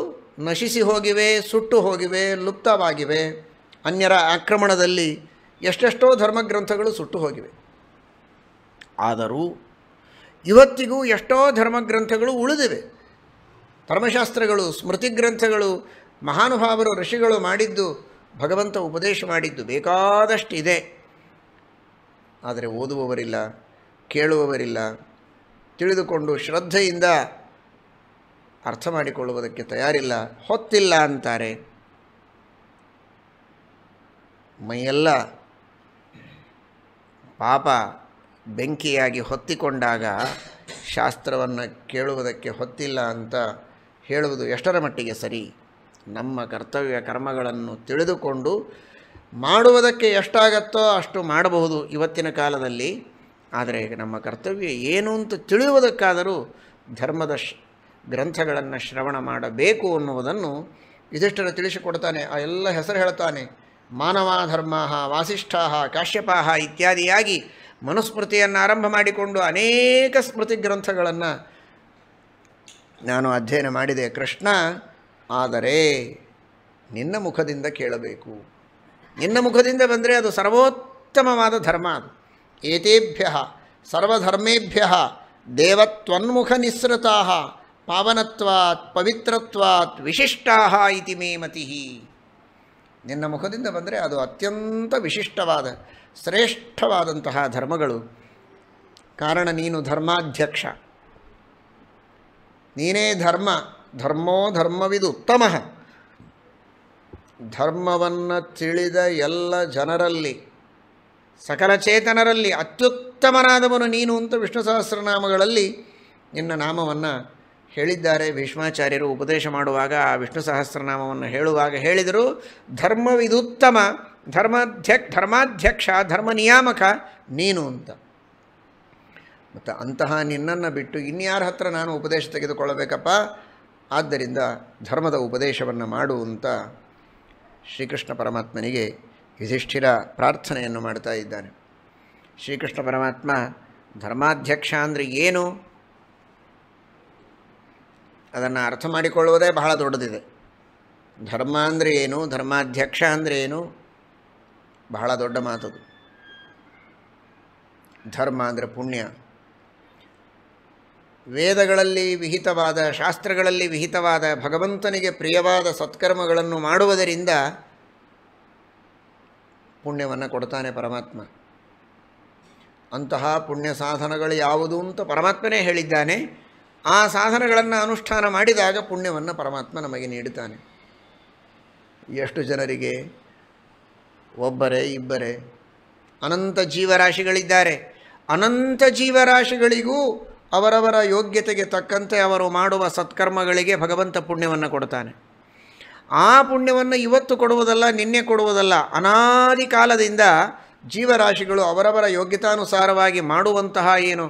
ನಶಿಸಿ ಹೋಗಿವೆ ಸುಟ್ಟು ಹೋಗಿವೆ ಲುಪ್ತವಾಗಿವೆ ಅನ್ಯರ ಆಕ್ರಮಣದಲ್ಲಿ ಎಷ್ಟೆಷ್ಟೋ ಧರ್ಮಗ್ರಂಥಗಳು ಸುಟ್ಟು ಹೋಗಿವೆ ಆದರೂ ಇವತ್ತಿಗೂ ಎಷ್ಟೋ ಧರ್ಮಗ್ರಂಥಗಳು ಉಳಿದಿವೆ ಧರ್ಮಶಾಸ್ತ್ರಗಳು ಸ್ಮೃತಿಗ್ರಂಥಗಳು ಮಹಾನುಭಾವರು ಋಷಿಗಳು ಮಾಡಿದ್ದು ಭಗವಂತ ಉಪದೇಶ ಮಾಡಿದ್ದು ಬೇಕಾದಷ್ಟಿದೆ ಆದರೆ ಓದುವವರಿಲ್ಲ ಕೇಳುವವರಿಲ್ಲ ತಿಳಿದುಕೊಂಡು ಶ್ರದ್ಧೆಯಿಂದ ಅರ್ಥ ಮಾಡಿಕೊಳ್ಳುವುದಕ್ಕೆ ತಯಾರಿಲ್ಲ ಹೊತ್ತಿಲ್ಲ ಅಂತಾರೆ ಮೈಯೆಲ್ಲ ಪಾಪ ಬೆಂಕಿಯಾಗಿ ಹೊತ್ತಿಕೊಂಡಾಗ ಶಾಸ್ತ್ರವನ್ನು ಕೇಳುವುದಕ್ಕೆ ಹೊತ್ತಿಲ್ಲ ಅಂತ ಹೇಳುವುದು ಎಷ್ಟರ ಮಟ್ಟಿಗೆ ಸರಿ ನಮ್ಮ ಕರ್ತವ್ಯ ಕರ್ಮಗಳನ್ನು ತಿಳಿದುಕೊಂಡು ಮಾಡುವುದಕ್ಕೆ ಎಷ್ಟಾಗತ್ತೋ ಅಷ್ಟು ಮಾಡಬಹುದು ಇವತ್ತಿನ ಕಾಲದಲ್ಲಿ ಆದರೆ ನಮ್ಮ ಕರ್ತವ್ಯ ಏನು ಅಂತ ತಿಳಿಯುವುದಕ್ಕಾದರೂ ಧರ್ಮದ ಗ್ರಂಥಗಳನ್ನು ಶ್ರವಣ ಮಾಡಬೇಕು ಅನ್ನುವುದನ್ನು ಯುಧಿಷ್ಠರು ತಿಳಿಸಿಕೊಡ್ತಾನೆ ಆ ಎಲ್ಲ ಹೆಸರು ಹೇಳ್ತಾನೆ ಮಾನವಾಧರ್ಮ ವಾಸಿಷ್ಠಾ ಕಾಶ್ಯಪಾಹ ಇತ್ಯಾದಿಯಾಗಿ ಮನುಸ್ಮೃತಿಯನ್ನು ಆರಂಭ ಮಾಡಿಕೊಂಡು ಅನೇಕ ಸ್ಮೃತಿ ಗ್ರಂಥಗಳನ್ನು ನಾನು ಅಧ್ಯಯನ ಮಾಡಿದೆ ಕೃಷ್ಣ ಆದರೆ ನಿನ್ನ ಮುಖದಿಂದ ಕೇಳಬೇಕು ನಿನ್ನ ಮುಖದಿಂದ ಬಂದರೆ ಅದು ಸರ್ವೋತ್ತಮವಾದ ಧರ್ಮ ಅದು ಏತೇಭ್ಯ ಸರ್ವಧರ್ಮೇಭ್ಯ ದೇವತ್ವನ್ಮುಖ ನಿಸೃತಾ ಪಾವನತ್ವಾತ್ ಪವಿತ್ರತ್ವಾತ್ ವಿಶಿಷ್ಟಾ ಇತಿ ಮೇ ಮತಿ ನಿನ್ನ ಮುಖದಿಂದ ಬಂದರೆ ಅದು ಅತ್ಯಂತ ವಿಶಿಷ್ಟವಾದ ಶ್ರೇಷ್ಠವಾದಂತಹ ಧರ್ಮಗಳು ಕಾರಣ ನೀನು ಧರ್ಮಾಧ್ಯಕ್ಷ ನೀನೇ ಧರ್ಮ ಧರ್ಮೋ ಧರ್ಮವಿದು ಉತ್ತಮ ಧರ್ಮವನ್ನು ತಿಳಿದ ಎಲ್ಲ ಜನರಲ್ಲಿ ಸಕಲ ಚೇತನರಲ್ಲಿ ಅತ್ಯುತ್ತಮನಾದವನು ನೀನು ಅಂತ ವಿಷ್ಣು ಸಹಸ್ರನಾಮಗಳಲ್ಲಿ ನಿನ್ನ ನಾಮವನ್ನು ಹೇಳಿದ್ದಾರೆ ಭೀಷ್ಮಾಚಾರ್ಯರು ಉಪದೇಶ ಮಾಡುವಾಗ ಆ ವಿಷ್ಣು ಸಹಸ್ರನಾಮವನ್ನು ಹೇಳುವಾಗ ಹೇಳಿದರು ಧರ್ಮವಿದುತ್ತಮ ಧರ್ಮಾಧ್ಯಕ್ ಧರ್ಮಾಧ್ಯಕ್ಷ ಧರ್ಮ ನಿಯಾಮಕ ನೀನು ಅಂತ ಮತ್ತು ಅಂತಹ ನಿನ್ನನ್ನು ಬಿಟ್ಟು ಇನ್ಯಾರ ಹತ್ರ ನಾನು ಉಪದೇಶ ತೆಗೆದುಕೊಳ್ಳಬೇಕಪ್ಪ ಆದ್ದರಿಂದ ಧರ್ಮದ ಉಪದೇಶವನ್ನು ಮಾಡು ಅಂತ ಶ್ರೀಕೃಷ್ಣ ಪರಮಾತ್ಮನಿಗೆ ಯುಧಿಷ್ಠಿರ ಪ್ರಾರ್ಥನೆಯನ್ನು ಮಾಡ್ತಾ ಇದ್ದಾನೆ ಶ್ರೀಕೃಷ್ಣ ಪರಮಾತ್ಮ ಧರ್ಮಾಧ್ಯಕ್ಷ ಅಂದರೆ ಏನು ಅದನ್ನು ಅರ್ಥ ಮಾಡಿಕೊಳ್ಳುವುದೇ ಬಹಳ ದೊಡ್ಡದಿದೆ ಧರ್ಮ ಅಂದರೆ ಏನು ಧರ್ಮಾಧ್ಯಕ್ಷ ಅಂದರೆ ಏನು ಬಹಳ ದೊಡ್ಡ ಮಾತದು ಧರ್ಮ ಅಂದರೆ ಪುಣ್ಯ ವೇದಗಳಲ್ಲಿ ವಿಹಿತವಾದ ಶಾಸ್ತ್ರಗಳಲ್ಲಿ ವಿಹಿತವಾದ ಭಗವಂತನಿಗೆ ಪ್ರಿಯವಾದ ಸತ್ಕರ್ಮಗಳನ್ನು ಮಾಡುವುದರಿಂದ ಪುಣ್ಯವನ್ನು ಕೊಡ್ತಾನೆ ಪರಮಾತ್ಮ ಅಂತಹ ಪುಣ್ಯ ಸಾಧನಗಳು ಯಾವುದು ಅಂತ ಪರಮಾತ್ಮನೇ ಹೇಳಿದ್ದಾನೆ ಆ ಸಾಧನಗಳನ್ನು ಅನುಷ್ಠಾನ ಮಾಡಿದಾಗ ಪುಣ್ಯವನ್ನು ಪರಮಾತ್ಮ ನಮಗೆ ನೀಡುತ್ತಾನೆ ಎಷ್ಟು ಜನರಿಗೆ ಒಬ್ಬರೇ ಇಬ್ಬರೇ ಅನಂತ ಜೀವರಾಶಿಗಳಿದ್ದಾರೆ ಅನಂತ ಜೀವರಾಶಿಗಳಿಗೂ ಅವರವರ ಯೋಗ್ಯತೆಗೆ ತಕ್ಕಂತೆ ಅವರು ಮಾಡುವ ಸತ್ಕರ್ಮಗಳಿಗೆ ಭಗವಂತ ಪುಣ್ಯವನ್ನು ಕೊಡ್ತಾನೆ ಆ ಪುಣ್ಯವನ್ನು ಇವತ್ತು ಕೊಡುವುದಲ್ಲ ನಿನ್ನೆ ಕೊಡುವುದಲ್ಲ ಅನಾದಿ ಕಾಲದಿಂದ ಜೀವರಾಶಿಗಳು ಅವರವರ ಯೋಗ್ಯತಾನುಸಾರವಾಗಿ ಮಾಡುವಂತಹ ಏನು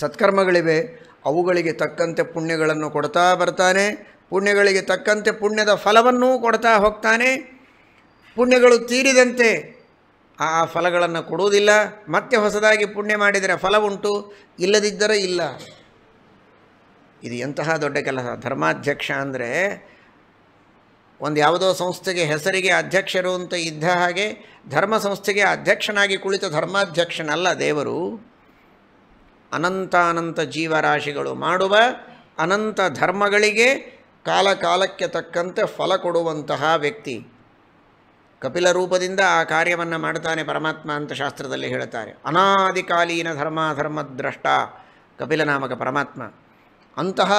ಸತ್ಕರ್ಮಗಳಿವೆ ಅವುಗಳಿಗೆ ತಕ್ಕಂತೆ ಪುಣ್ಯಗಳನ್ನು ಕೊಡ್ತಾ ಬರ್ತಾನೆ ಪುಣ್ಯಗಳಿಗೆ ತಕ್ಕಂತೆ ಪುಣ್ಯದ ಫಲವನ್ನೂ ಕೊಡ್ತಾ ಹೋಗ್ತಾನೆ ಪುಣ್ಯಗಳು ತೀರಿದಂತೆ ಆ ಫಲಗಳನ್ನು ಕೊಡುವುದಿಲ್ಲ ಮತ್ತೆ ಹೊಸದಾಗಿ ಪುಣ್ಯ ಮಾಡಿದರೆ ಫಲ ಉಂಟು ಇಲ್ಲದಿದ್ದರೆ ಇಲ್ಲ ಇದು ಎಂತಹ ದೊಡ್ಡ ಕೆಲಸ ಧರ್ಮಾಧ್ಯಕ್ಷ ಅಂದರೆ ಒಂದು ಯಾವುದೋ ಸಂಸ್ಥೆಗೆ ಹೆಸರಿಗೆ ಅಧ್ಯಕ್ಷರು ಅಂತ ಇದ್ದ ಹಾಗೆ ಧರ್ಮ ಸಂಸ್ಥೆಗೆ ಅಧ್ಯಕ್ಷನಾಗಿ ಕುಳಿತ ಧರ್ಮಾಧ್ಯಕ್ಷನಲ್ಲ ದೇವರು ಅನಂತಾನಂತ ಜೀವರಾಶಿಗಳು ಮಾಡುವ ಅನಂತ ಧರ್ಮಗಳಿಗೆ ಕಾಲಕಾಲಕ್ಕೆ ತಕ್ಕಂತೆ ಫಲ ಕೊಡುವಂತಹ ವ್ಯಕ್ತಿ ಕಪಿಲ ರೂಪದಿಂದ ಆ ಕಾರ್ಯವನ್ನು ಮಾಡ್ತಾನೆ ಪರಮಾತ್ಮ ಅಂತ ಶಾಸ್ತ್ರದಲ್ಲಿ ಹೇಳ್ತಾರೆ ಅನಾದಿಕಾಲೀನ ಧರ್ಮಾಧರ್ಮ ದ್ರಷ್ಟ ಕಪಿಲನಾಮಕ ಪರಮಾತ್ಮ ಅಂತಹ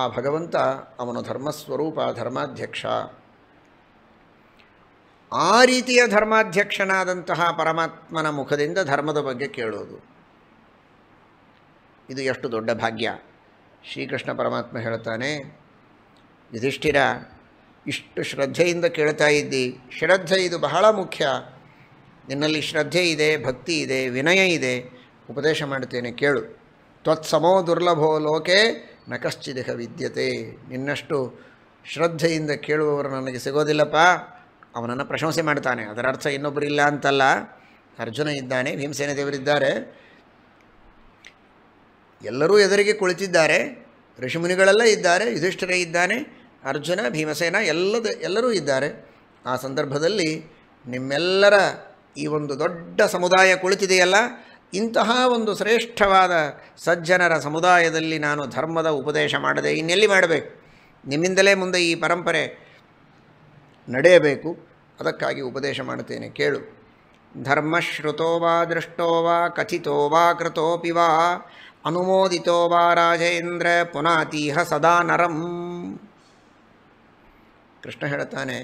ಆ ಭಗವಂತ ಅವನು ಧರ್ಮಸ್ವರೂಪ ಧರ್ಮಾಧ್ಯಕ್ಷ ಆ ರೀತಿಯ ಧರ್ಮಾಧ್ಯಕ್ಷನಾದಂತಹ ಪರಮಾತ್ಮನ ಮುಖದಿಂದ ಧರ್ಮದ ಬಗ್ಗೆ ಕೇಳೋದು ಇದು ಎಷ್ಟು ದೊಡ್ಡ ಭಾಗ್ಯ ಶ್ರೀಕೃಷ್ಣ ಪರಮಾತ್ಮ ಹೇಳ್ತಾನೆ ಯುಧಿಷ್ಠಿರ ಇಷ್ಟು ಶ್ರದ್ಧೆಯಿಂದ ಕೇಳ್ತಾ ಇದ್ದಿ ಶ್ರದ್ಧೆ ಇದು ಬಹಳ ಮುಖ್ಯ ನಿನ್ನಲ್ಲಿ ಶ್ರದ್ಧೆ ಇದೆ ಭಕ್ತಿ ಇದೆ ವಿನಯ ಇದೆ ಉಪದೇಶ ಮಾಡ್ತೇನೆ ಕೇಳು ತ್ವತ್ಸಮೋ ದುರ್ಲಭೋ ಲೋಕೆ ನ ದೇಹ ವಿದ್ಯತೆ ನಿನ್ನಷ್ಟು ಶ್ರದ್ಧೆಯಿಂದ ಕೇಳುವವರು ನನಗೆ ಸಿಗೋದಿಲ್ಲಪ್ಪ ಅವನನ್ನು ಪ್ರಶಂಸೆ ಮಾಡ್ತಾನೆ ಅದರ ಅರ್ಥ ಇನ್ನೊಬ್ಬರಿಲ್ಲ ಅಂತಲ್ಲ ಅರ್ಜುನ ಇದ್ದಾನೆ ಭೀಮಸೇನ ದೇವರಿದ್ದಾರೆ ಎಲ್ಲರೂ ಎದುರಿಗೆ ಕುಳಿತಿದ್ದಾರೆ ಋಷಿಮುನಿಗಳೆಲ್ಲ ಇದ್ದಾರೆ ಯುಧಿಷ್ಠರೇ ಇದ್ದಾನೆ ಅರ್ಜುನ ಭೀಮಸೇನ ಎಲ್ಲದ ಎಲ್ಲರೂ ಇದ್ದಾರೆ ಆ ಸಂದರ್ಭದಲ್ಲಿ ನಿಮ್ಮೆಲ್ಲರ ಈ ಒಂದು ದೊಡ್ಡ ಸಮುದಾಯ ಕುಳಿತಿದೆಯಲ್ಲ ಇಂತಹ ಒಂದು ಶ್ರೇಷ್ಠವಾದ ಸಜ್ಜನರ ಸಮುದಾಯದಲ್ಲಿ ನಾನು ಧರ್ಮದ ಉಪದೇಶ ಮಾಡದೆ ಇನ್ನೆಲ್ಲಿ ಮಾಡಬೇಕು ನಿಮ್ಮಿಂದಲೇ ಮುಂದೆ ಈ ಪರಂಪರೆ ನಡೆಯಬೇಕು ಅದಕ್ಕಾಗಿ ಉಪದೇಶ ಮಾಡುತ್ತೇನೆ ಕೇಳು ಧರ್ಮಶ್ರುತೋ ವಾ ದೃಷ್ಟೋ ವಾ ಕಥಿತೋ ವಾ ಕೃತೋಪಿ ವಾ ಅನುಮೋದಿತೋ ವಾ ರಾಜೇಂದ್ರ ಪುನಾತೀಹ ಸದಾ ನರಂ ಕೃಷ್ಣ ಹೇಳ್ತಾನೆ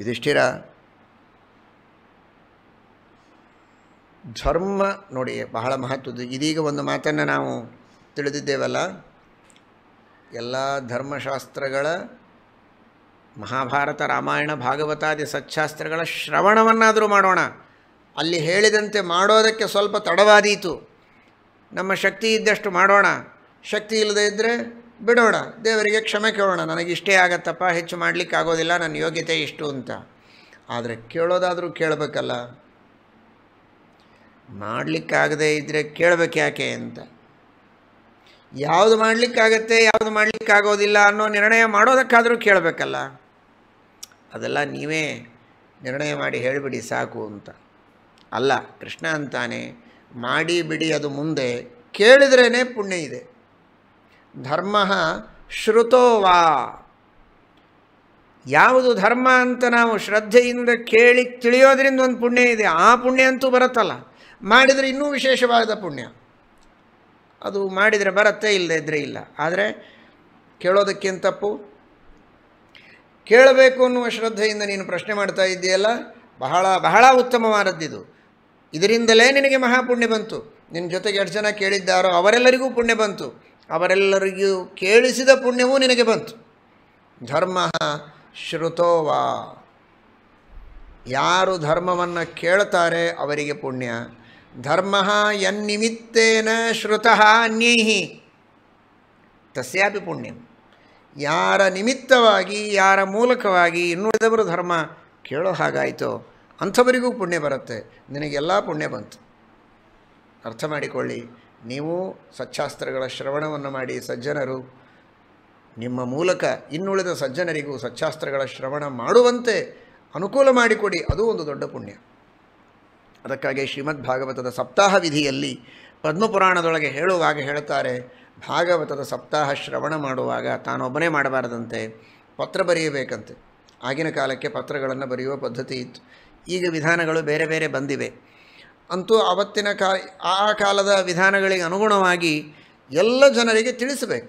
ಯುಧಿಷ್ಠಿರ ಧರ್ಮ ನೋಡಿ ಬಹಳ ಮಹತ್ವದ್ದು ಇದೀಗ ಒಂದು ಮಾತನ್ನು ನಾವು ತಿಳಿದಿದ್ದೇವಲ್ಲ ಎಲ್ಲ ಧರ್ಮಶಾಸ್ತ್ರಗಳ ಮಹಾಭಾರತ ರಾಮಾಯಣ ಭಾಗವತಾದಿ ಸಚ್ಛಾಸ್ತ್ರಗಳ ಶ್ರವಣವನ್ನಾದರೂ ಮಾಡೋಣ ಅಲ್ಲಿ ಹೇಳಿದಂತೆ ಮಾಡೋದಕ್ಕೆ ಸ್ವಲ್ಪ ತಡವಾದೀತು ನಮ್ಮ ಶಕ್ತಿ ಇದ್ದಷ್ಟು ಮಾಡೋಣ ಶಕ್ತಿ ಇಲ್ಲದೇ ಇದ್ದರೆ ಬಿಡೋಣ ದೇವರಿಗೆ ಕ್ಷಮೆ ಕೇಳೋಣ ನನಗಿಷ್ಟೇ ಆಗತ್ತಪ್ಪ ಹೆಚ್ಚು ಮಾಡಲಿಕ್ಕೆ ಆಗೋದಿಲ್ಲ ನನ್ನ ಯೋಗ್ಯತೆ ಇಷ್ಟು ಅಂತ ಆದರೆ ಕೇಳೋದಾದರೂ ಕೇಳಬೇಕಲ್ಲ ಮಾಡಲಿಕ್ಕಾಗದೇ ಇದ್ದರೆ ಕೇಳಬೇಕು ಯಾಕೆ ಅಂತ ಯಾವುದು ಮಾಡಲಿಕ್ಕಾಗತ್ತೆ ಯಾವುದು ಮಾಡಲಿಕ್ಕಾಗೋದಿಲ್ಲ ಅನ್ನೋ ನಿರ್ಣಯ ಮಾಡೋದಕ್ಕಾದರೂ ಕೇಳಬೇಕಲ್ಲ ಅದೆಲ್ಲ ನೀವೇ ನಿರ್ಣಯ ಮಾಡಿ ಹೇಳಿಬಿಡಿ ಸಾಕು ಅಂತ ಅಲ್ಲ ಕೃಷ್ಣ ಅಂತಾನೆ ಮಾಡಿ ಬಿಡಿ ಅದು ಮುಂದೆ ಕೇಳಿದ್ರೇ ಪುಣ್ಯ ಇದೆ ಧರ್ಮ ಶ್ರುತೋವಾ ಯಾವುದು ಧರ್ಮ ಅಂತ ನಾವು ಶ್ರದ್ಧೆಯಿಂದ ಕೇಳಿ ತಿಳಿಯೋದ್ರಿಂದ ಒಂದು ಪುಣ್ಯ ಇದೆ ಆ ಪುಣ್ಯ ಅಂತೂ ಬರುತ್ತಲ್ಲ ಮಾಡಿದರೆ ಇನ್ನೂ ವಿಶೇಷವಾದ ಪುಣ್ಯ ಅದು ಮಾಡಿದರೆ ಬರುತ್ತೆ ಇಲ್ಲದೇ ಇದ್ದರೆ ಇಲ್ಲ ಆದರೆ ಕೇಳೋದಕ್ಕೆ ತಪ್ಪು ಕೇಳಬೇಕು ಅನ್ನುವ ಶ್ರದ್ಧೆಯಿಂದ ನೀನು ಪ್ರಶ್ನೆ ಮಾಡ್ತಾ ಇದ್ದೀಯಲ್ಲ ಬಹಳ ಬಹಳ ಉತ್ತಮವಾದದ್ದಿದು ಇದರಿಂದಲೇ ನಿನಗೆ ಮಹಾಪುಣ್ಯ ಬಂತು ನಿನ್ನ ಜೊತೆಗೆ ಎಷ್ಟು ಜನ ಕೇಳಿದ್ದಾರೋ ಅವರೆಲ್ಲರಿಗೂ ಪುಣ್ಯ ಬಂತು ಅವರೆಲ್ಲರಿಗೂ ಕೇಳಿಸಿದ ಪುಣ್ಯವೂ ನಿನಗೆ ಬಂತು ಧರ್ಮ ಶ್ರುತೋವಾ ಯಾರು ಧರ್ಮವನ್ನು ಕೇಳ್ತಾರೆ ಅವರಿಗೆ ಪುಣ್ಯ ಧರ್ಮ ಯನ್ನಿಮಿತ್ತೇನ ಶ್ರುತಃ ಅನ್ಯೈಹಿ ತಸ್ಯಾಪಿ ಪುಣ್ಯ ಯಾರ ನಿಮಿತ್ತವಾಗಿ ಯಾರ ಮೂಲಕವಾಗಿ ಇನ್ನುಳಿದವರು ಧರ್ಮ ಕೇಳೋ ಹಾಗಾಯಿತು ಅಂಥವರಿಗೂ ಪುಣ್ಯ ಬರುತ್ತೆ ನಿನಗೆಲ್ಲ ಪುಣ್ಯ ಬಂತು ಅರ್ಥ ಮಾಡಿಕೊಳ್ಳಿ ನೀವು ಸಚ್ಚಾಸ್ತ್ರಗಳ ಶ್ರವಣವನ್ನು ಮಾಡಿ ಸಜ್ಜನರು ನಿಮ್ಮ ಮೂಲಕ ಇನ್ನುಳಿದ ಸಜ್ಜನರಿಗೂ ಸಚ್ಚಾಸ್ತ್ರಗಳ ಶ್ರವಣ ಮಾಡುವಂತೆ ಅನುಕೂಲ ಮಾಡಿಕೊಡಿ ಅದು ಒಂದು ದೊಡ್ಡ ಪುಣ್ಯ ಅದಕ್ಕಾಗಿ ಶ್ರೀಮದ್ ಭಾಗವತದ ಸಪ್ತಾಹ ವಿಧಿಯಲ್ಲಿ ಪದ್ಮಪುರಾಣದೊಳಗೆ ಹೇಳುವಾಗ ಹೇಳುತ್ತಾರೆ ಭಾಗವತದ ಸಪ್ತಾಹ ಶ್ರವಣ ಮಾಡುವಾಗ ತಾನೊಬ್ಬನೇ ಮಾಡಬಾರದಂತೆ ಪತ್ರ ಬರೆಯಬೇಕಂತೆ ಆಗಿನ ಕಾಲಕ್ಕೆ ಪತ್ರಗಳನ್ನು ಬರೆಯುವ ಪದ್ಧತಿ ಇತ್ತು ಈಗ ವಿಧಾನಗಳು ಬೇರೆ ಬೇರೆ ಬಂದಿವೆ ಅಂತೂ ಅವತ್ತಿನ ಕಾ ಆ ಕಾಲದ ವಿಧಾನಗಳಿಗೆ ಅನುಗುಣವಾಗಿ ಎಲ್ಲ ಜನರಿಗೆ ತಿಳಿಸಬೇಕು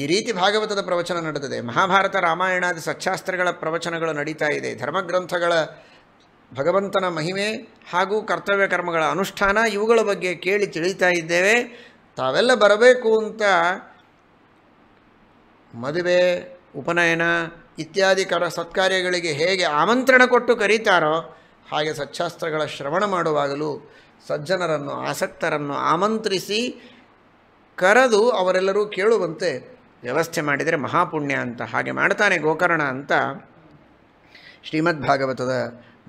ಈ ರೀತಿ ಭಾಗವತದ ಪ್ರವಚನ ನಡೆದಿದೆ ಮಹಾಭಾರತ ರಾಮಾಯಣಾದಿ ಸತ್ಯಾಸ್ತ್ರಗಳ ಪ್ರವಚನಗಳು ನಡೀತಾ ಇದೆ ಧರ್ಮಗ್ರಂಥಗಳ ಭಗವಂತನ ಮಹಿಮೆ ಹಾಗೂ ಕರ್ತವ್ಯ ಕರ್ಮಗಳ ಅನುಷ್ಠಾನ ಇವುಗಳ ಬಗ್ಗೆ ಕೇಳಿ ತಿಳಿತಾ ಇದ್ದೇವೆ ತಾವೆಲ್ಲ ಬರಬೇಕು ಅಂತ ಮದುವೆ ಉಪನಯನ ಇತ್ಯಾದಿ ಕರ ಸತ್ಕಾರ್ಯಗಳಿಗೆ ಹೇಗೆ ಆಮಂತ್ರಣ ಕೊಟ್ಟು ಕರೀತಾರೋ ಹಾಗೆ ಸಚ್ಚಾಸ್ತ್ರಗಳ ಶ್ರವಣ ಮಾಡುವಾಗಲೂ ಸಜ್ಜನರನ್ನು ಆಸಕ್ತರನ್ನು ಆಮಂತ್ರಿಸಿ ಕರೆದು ಅವರೆಲ್ಲರೂ ಕೇಳುವಂತೆ ವ್ಯವಸ್ಥೆ ಮಾಡಿದರೆ ಮಹಾಪುಣ್ಯ ಅಂತ ಹಾಗೆ ಮಾಡ್ತಾನೆ ಗೋಕರ್ಣ ಅಂತ ಶ್ರೀಮದ್ ಭಾಗವತದ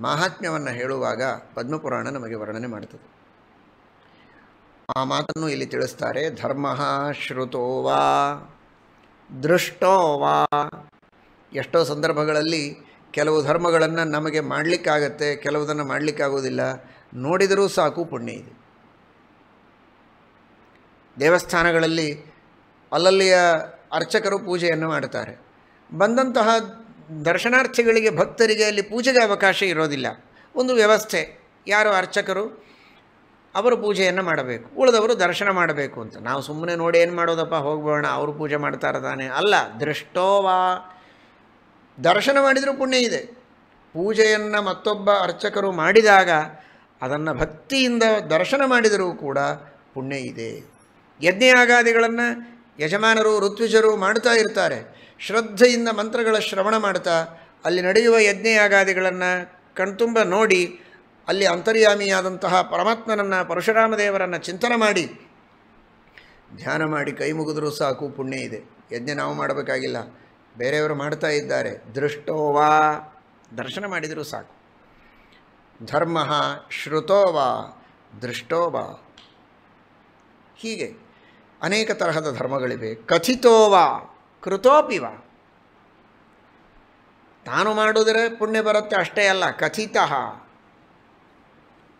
ಮಾಹಾತ್ಮ್ಯವನ್ನು ಹೇಳುವಾಗ ಪದ್ಮಪುರಾಣ ನಮಗೆ ವರ್ಣನೆ ಮಾಡ್ತದೆ ಆ ಮಾತನ್ನು ಇಲ್ಲಿ ತಿಳಿಸ್ತಾರೆ ಧರ್ಮ ಶ್ರುತೋವಾ ದೃಷ್ಟೋವಾ ಎಷ್ಟೋ ಸಂದರ್ಭಗಳಲ್ಲಿ ಕೆಲವು ಧರ್ಮಗಳನ್ನು ನಮಗೆ ಮಾಡಲಿಕ್ಕಾಗತ್ತೆ ಕೆಲವುದನ್ನು ಮಾಡಲಿಕ್ಕಾಗೋದಿಲ್ಲ ನೋಡಿದರೂ ಸಾಕು ಪುಣ್ಯ ಇದೆ ದೇವಸ್ಥಾನಗಳಲ್ಲಿ ಅಲ್ಲಲ್ಲಿಯ ಅರ್ಚಕರು ಪೂಜೆಯನ್ನು ಮಾಡುತ್ತಾರೆ ಬಂದಂತಹ ದರ್ಶನಾರ್ಥಿಗಳಿಗೆ ಭಕ್ತರಿಗೆ ಅಲ್ಲಿ ಪೂಜೆಗೆ ಅವಕಾಶ ಇರೋದಿಲ್ಲ ಒಂದು ವ್ಯವಸ್ಥೆ ಯಾರು ಅರ್ಚಕರು ಅವರು ಪೂಜೆಯನ್ನು ಮಾಡಬೇಕು ಉಳಿದವರು ದರ್ಶನ ಮಾಡಬೇಕು ಅಂತ ನಾವು ಸುಮ್ಮನೆ ನೋಡಿ ಏನು ಮಾಡೋದಪ್ಪ ಹೋಗ್ಬೋಣ ಅವರು ಪೂಜೆ ಮಾಡ್ತಾರೆ ತಾನೆ ಅಲ್ಲ ದೃಷ್ಟೋವಾ ದರ್ಶನ ಮಾಡಿದರೂ ಪುಣ್ಯ ಇದೆ ಪೂಜೆಯನ್ನು ಮತ್ತೊಬ್ಬ ಅರ್ಚಕರು ಮಾಡಿದಾಗ ಅದನ್ನು ಭಕ್ತಿಯಿಂದ ದರ್ಶನ ಮಾಡಿದರೂ ಕೂಡ ಪುಣ್ಯ ಇದೆ ಯಜ್ಞಯಾಗಾದಿಗಳನ್ನು ಯಜಮಾನರು ಋತ್ವಿಜರು ಮಾಡ್ತಾ ಇರ್ತಾರೆ ಶ್ರದ್ಧೆಯಿಂದ ಮಂತ್ರಗಳ ಶ್ರವಣ ಮಾಡ್ತಾ ಅಲ್ಲಿ ನಡೆಯುವ ಯಜ್ಞಯಾಗಾದಿಗಳನ್ನು ಕಣ್ತುಂಬ ನೋಡಿ ಅಲ್ಲಿ ಅಂತರ್ಯಾಮಿಯಾದಂತಹ ಪರಮಾತ್ಮನನ್ನು ಪರಶುರಾಮದೇವರನ್ನು ದೇವರನ್ನು ಚಿಂತನೆ ಮಾಡಿ ಧ್ಯಾನ ಮಾಡಿ ಕೈ ಮುಗಿದರೂ ಸಾಕು ಪುಣ್ಯ ಇದೆ ಯಜ್ಞ ನಾವು ಮಾಡಬೇಕಾಗಿಲ್ಲ ಬೇರೆಯವರು ಮಾಡ್ತಾ ಇದ್ದಾರೆ ದೃಷ್ಟೋವಾ ದರ್ಶನ ಮಾಡಿದರೂ ಸಾಕು ಧರ್ಮ ಶ್ರುತೋವಾ ದೃಷ್ಟೋವಾ ಹೀಗೆ ಅನೇಕ ತರಹದ ಧರ್ಮಗಳಿವೆ ಕಥಿತೋವಾ ಕೃತೋಪಿವ ತಾನು ಮಾಡಿದರೆ ಪುಣ್ಯ ಬರುತ್ತೆ ಅಷ್ಟೇ ಅಲ್ಲ ಕಥಿತ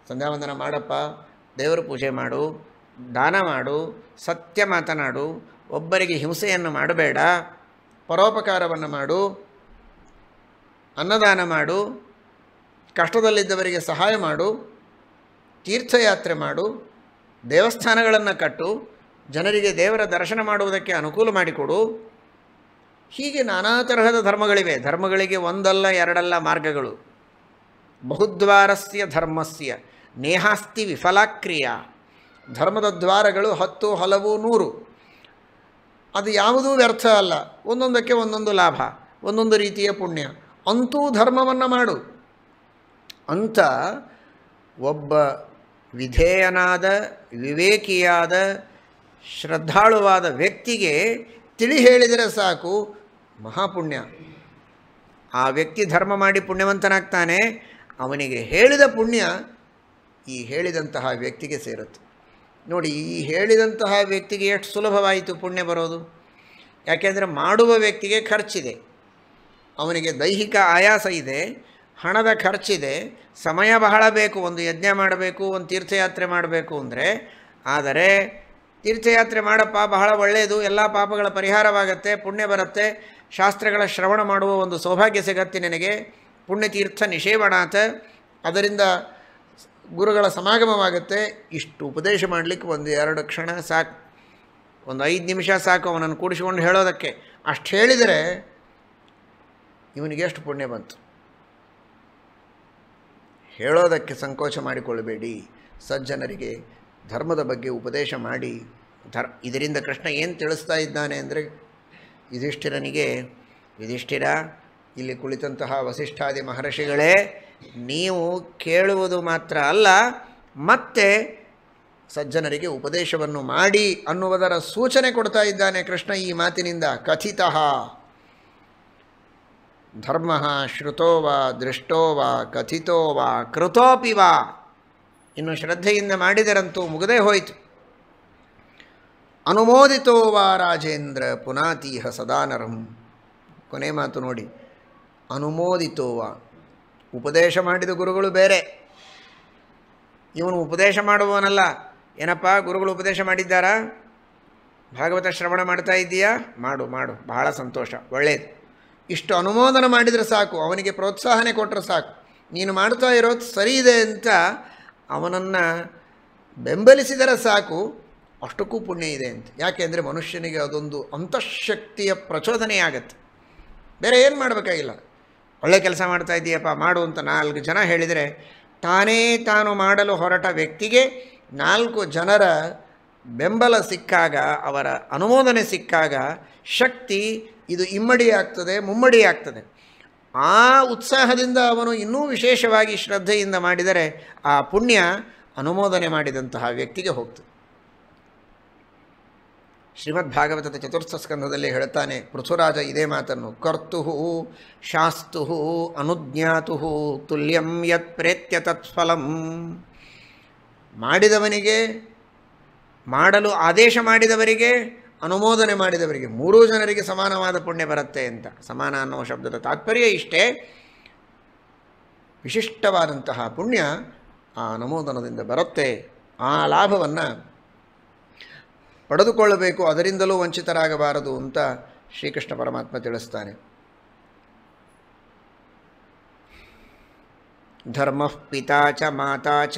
ಸಂಧ್ಯಾವಂದನ ಮಾಡಪ್ಪ ದೇವರ ಪೂಜೆ ಮಾಡು ದಾನ ಮಾಡು ಸತ್ಯ ಮಾತನಾಡು ಒಬ್ಬರಿಗೆ ಹಿಂಸೆಯನ್ನು ಮಾಡಬೇಡ ಪರೋಪಕಾರವನ್ನು ಮಾಡು ಅನ್ನದಾನ ಮಾಡು ಕಷ್ಟದಲ್ಲಿದ್ದವರಿಗೆ ಸಹಾಯ ಮಾಡು ತೀರ್ಥಯಾತ್ರೆ ಮಾಡು ದೇವಸ್ಥಾನಗಳನ್ನು ಕಟ್ಟು ಜನರಿಗೆ ದೇವರ ದರ್ಶನ ಮಾಡುವುದಕ್ಕೆ ಅನುಕೂಲ ಮಾಡಿಕೊಡು ಹೀಗೆ ನಾನಾ ತರಹದ ಧರ್ಮಗಳಿವೆ ಧರ್ಮಗಳಿಗೆ ಒಂದಲ್ಲ ಎರಡಲ್ಲ ಮಾರ್ಗಗಳು ಬಹುದ್ವಾರಸ್ಯ ಧರ್ಮಸ್ಯ ನೇಹಾಸ್ತಿ ವಿಫಲಾಕ್ರಿಯ ಧರ್ಮದ ದ್ವಾರಗಳು ಹತ್ತು ಹಲವು ನೂರು ಅದು ಯಾವುದೂ ವ್ಯರ್ಥ ಅಲ್ಲ ಒಂದೊಂದಕ್ಕೆ ಒಂದೊಂದು ಲಾಭ ಒಂದೊಂದು ರೀತಿಯ ಪುಣ್ಯ ಅಂತೂ ಧರ್ಮವನ್ನು ಮಾಡು ಅಂತ ಒಬ್ಬ ವಿಧೇಯನಾದ ವಿವೇಕಿಯಾದ ಶ್ರದ್ಧಾಳುವಾದ ವ್ಯಕ್ತಿಗೆ ತಿಳಿ ಹೇಳಿದರೆ ಸಾಕು ಮಹಾಪುಣ್ಯ ಆ ವ್ಯಕ್ತಿ ಧರ್ಮ ಮಾಡಿ ಪುಣ್ಯವಂತನಾಗ್ತಾನೆ ಅವನಿಗೆ ಹೇಳಿದ ಪುಣ್ಯ ಈ ಹೇಳಿದಂತಹ ವ್ಯಕ್ತಿಗೆ ಸೇರುತ್ತೆ ನೋಡಿ ಈ ಹೇಳಿದಂತಹ ವ್ಯಕ್ತಿಗೆ ಎಷ್ಟು ಸುಲಭವಾಯಿತು ಪುಣ್ಯ ಬರೋದು ಯಾಕೆಂದರೆ ಮಾಡುವ ವ್ಯಕ್ತಿಗೆ ಖರ್ಚಿದೆ ಅವನಿಗೆ ದೈಹಿಕ ಆಯಾಸ ಇದೆ ಹಣದ ಖರ್ಚಿದೆ ಸಮಯ ಬಹಳ ಬೇಕು ಒಂದು ಯಜ್ಞ ಮಾಡಬೇಕು ಒಂದು ತೀರ್ಥಯಾತ್ರೆ ಮಾಡಬೇಕು ಅಂದರೆ ಆದರೆ ತೀರ್ಥಯಾತ್ರೆ ಮಾಡಪ್ಪ ಬಹಳ ಒಳ್ಳೆಯದು ಎಲ್ಲ ಪಾಪಗಳ ಪರಿಹಾರವಾಗತ್ತೆ ಪುಣ್ಯ ಬರುತ್ತೆ ಶಾಸ್ತ್ರಗಳ ಶ್ರವಣ ಮಾಡುವ ಒಂದು ಸೌಭಾಗ್ಯ ಸಿಗತ್ತೆ ನಿನಗೆ ಪುಣ್ಯತೀರ್ಥ ನಿಷೇವಣಾತ ಅದರಿಂದ ಗುರುಗಳ ಸಮಾಗಮವಾಗುತ್ತೆ ಇಷ್ಟು ಉಪದೇಶ ಮಾಡಲಿಕ್ಕೆ ಒಂದು ಎರಡು ಕ್ಷಣ ಸಾಕು ಒಂದು ಐದು ನಿಮಿಷ ಸಾಕು ಅವನನ್ನು ಕೂಡಿಸಿಕೊಂಡು ಹೇಳೋದಕ್ಕೆ ಅಷ್ಟು ಹೇಳಿದರೆ ಇವನಿಗೆ ಎಷ್ಟು ಪುಣ್ಯ ಬಂತು ಹೇಳೋದಕ್ಕೆ ಸಂಕೋಚ ಮಾಡಿಕೊಳ್ಳಬೇಡಿ ಸಜ್ಜನರಿಗೆ ಧರ್ಮದ ಬಗ್ಗೆ ಉಪದೇಶ ಮಾಡಿ ಧರ್ ಇದರಿಂದ ಕೃಷ್ಣ ಏನು ತಿಳಿಸ್ತಾ ಇದ್ದಾನೆ ಅಂದರೆ ಯುಧಿಷ್ಠಿರನಿಗೆ ಯುಧಿಷ್ಠಿರ ಇಲ್ಲಿ ಕುಳಿತಂತಹ ವಸಿಷ್ಠಾದಿ ಮಹರ್ಷಿಗಳೇ ನೀವು ಕೇಳುವುದು ಮಾತ್ರ ಅಲ್ಲ ಮತ್ತೆ ಸಜ್ಜನರಿಗೆ ಉಪದೇಶವನ್ನು ಮಾಡಿ ಅನ್ನುವುದರ ಸೂಚನೆ ಕೊಡ್ತಾ ಇದ್ದಾನೆ ಕೃಷ್ಣ ಈ ಮಾತಿನಿಂದ ಕಥಿತ ಧರ್ಮ ಶ್ರುತೋ ವಾ ದೃಷ್ಟೋ ವಾ ಕಥಿತೋ ವಾ ಕೃತೋಪಿ ವಾ ಇನ್ನು ಶ್ರದ್ಧೆಯಿಂದ ಮಾಡಿದರಂತೂ ಮುಗದೇ ಹೋಯಿತು ಅನುಮೋದಿತೋ ವಾ ರಾಜೇಂದ್ರ ಪುನಾತೀಹ ಸದಾನರಂ ಕೊನೆ ಮಾತು ನೋಡಿ ಅನುಮೋದಿತೋವಾ ಉಪದೇಶ ಮಾಡಿದ ಗುರುಗಳು ಬೇರೆ ಇವನು ಉಪದೇಶ ಮಾಡುವವನಲ್ಲ ಏನಪ್ಪ ಗುರುಗಳು ಉಪದೇಶ ಮಾಡಿದ್ದಾರಾ ಭಾಗವತ ಶ್ರವಣ ಮಾಡ್ತಾ ಇದ್ದೀಯಾ ಮಾಡು ಮಾಡು ಬಹಳ ಸಂತೋಷ ಒಳ್ಳೆಯದು ಇಷ್ಟು ಅನುಮೋದನೆ ಮಾಡಿದರೆ ಸಾಕು ಅವನಿಗೆ ಪ್ರೋತ್ಸಾಹನೆ ಕೊಟ್ಟರೆ ಸಾಕು ನೀನು ಮಾಡ್ತಾ ಇರೋದು ಸರಿ ಇದೆ ಅಂತ ಅವನನ್ನು ಬೆಂಬಲಿಸಿದರೆ ಸಾಕು ಅಷ್ಟಕ್ಕೂ ಪುಣ್ಯ ಇದೆ ಅಂತ ಯಾಕೆಂದರೆ ಮನುಷ್ಯನಿಗೆ ಅದೊಂದು ಅಂತಃಶಕ್ತಿಯ ಪ್ರಚೋದನೆಯಾಗತ್ತೆ ಬೇರೆ ಏನು ಮಾಡಬೇಕಾಗಿಲ್ಲ ಒಳ್ಳೆ ಕೆಲಸ ಮಾಡ್ತಾ ಇದ್ದೀಯಪ್ಪ ಮಾಡು ಅಂತ ನಾಲ್ಕು ಜನ ಹೇಳಿದರೆ ತಾನೇ ತಾನು ಮಾಡಲು ಹೊರಟ ವ್ಯಕ್ತಿಗೆ ನಾಲ್ಕು ಜನರ ಬೆಂಬಲ ಸಿಕ್ಕಾಗ ಅವರ ಅನುಮೋದನೆ ಸಿಕ್ಕಾಗ ಶಕ್ತಿ ಇದು ಇಮ್ಮಡಿ ಆಗ್ತದೆ ಮುಮ್ಮಡಿ ಆಗ್ತದೆ ಆ ಉತ್ಸಾಹದಿಂದ ಅವನು ಇನ್ನೂ ವಿಶೇಷವಾಗಿ ಶ್ರದ್ಧೆಯಿಂದ ಮಾಡಿದರೆ ಆ ಪುಣ್ಯ ಅನುಮೋದನೆ ಮಾಡಿದಂತಹ ವ್ಯಕ್ತಿಗೆ ಹೋಗ್ತದೆ ಶ್ರೀಮದ್ ಭಾಗವತದ ಚತುರ್ಥ ಸ್ಕಂಧದಲ್ಲಿ ಹೇಳ್ತಾನೆ ಪೃಥುರಾಜ ಇದೇ ಮಾತನ್ನು ಕರ್ತು ಶಾಸ್ತು ಅನುಜ್ಞಾತು ತುಲ್ಯಂ ಯತ್ ಪ್ರೇತ್ಯ ತತ್ಫಲಂ ಮಾಡಿದವನಿಗೆ ಮಾಡಲು ಆದೇಶ ಮಾಡಿದವರಿಗೆ ಅನುಮೋದನೆ ಮಾಡಿದವರಿಗೆ ಮೂರೂ ಜನರಿಗೆ ಸಮಾನವಾದ ಪುಣ್ಯ ಬರುತ್ತೆ ಅಂತ ಸಮಾನ ಅನ್ನುವ ಶಬ್ದದ ತಾತ್ಪರ್ಯ ಇಷ್ಟೇ ವಿಶಿಷ್ಟವಾದಂತಹ ಪುಣ್ಯ ಆ ಅನುಮೋದನದಿಂದ ಬರುತ್ತೆ ಆ ಲಾಭವನ್ನು ಪಡೆದುಕೊಳ್ಳಬೇಕು ಅದರಿಂದಲೂ ವಂಚಿತರಾಗಬಾರದು ಅಂತ ಶ್ರೀಕೃಷ್ಣ ಪರಮಾತ್ಮ ತಿಳಿಸ್ತಾನೆ ಧರ್ಮ ಪಿತಾ ಚ ಮಾತಾ ಚ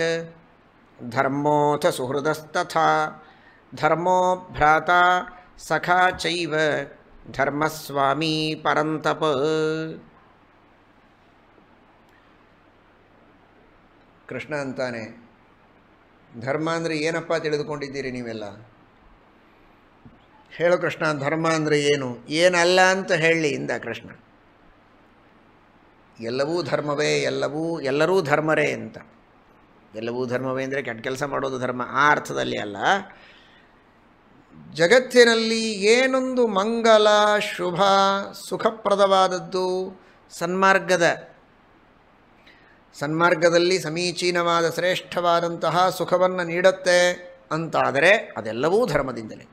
ಧರ್ಮೋಥ ಸುಹೃದಸ್ತಥಾ ಧರ್ಮೋ ಭ್ರಾತ ಸಖಾ ಚೈವ ಧರ್ಮಸ್ವಾಮಿ ಪರಂತಪ ಕೃಷ್ಣ ಅಂತಾನೆ ಧರ್ಮ ಅಂದರೆ ಏನಪ್ಪ ತಿಳಿದುಕೊಂಡಿದ್ದೀರಿ ನೀವೆಲ್ಲ ಹೇಳು ಕೃಷ್ಣ ಧರ್ಮ ಅಂದರೆ ಏನು ಏನಲ್ಲ ಅಂತ ಹೇಳಿ ಇಂದ ಕೃಷ್ಣ ಎಲ್ಲವೂ ಧರ್ಮವೇ ಎಲ್ಲವೂ ಎಲ್ಲರೂ ಧರ್ಮರೇ ಅಂತ ಎಲ್ಲವೂ ಧರ್ಮವೇ ಅಂದರೆ ಕೆಟ್ಟ ಕೆಲಸ ಮಾಡೋದು ಧರ್ಮ ಆ ಅರ್ಥದಲ್ಲಿ ಅಲ್ಲ ಜಗತ್ತಿನಲ್ಲಿ ಏನೊಂದು ಮಂಗಲ ಶುಭ ಸುಖಪ್ರದವಾದದ್ದು ಸನ್ಮಾರ್ಗದ ಸನ್ಮಾರ್ಗದಲ್ಲಿ ಸಮೀಚೀನವಾದ ಶ್ರೇಷ್ಠವಾದಂತಹ ಸುಖವನ್ನು ನೀಡುತ್ತೆ ಅಂತಾದರೆ ಅದೆಲ್ಲವೂ ಧರ್ಮದಿಂದಲೇ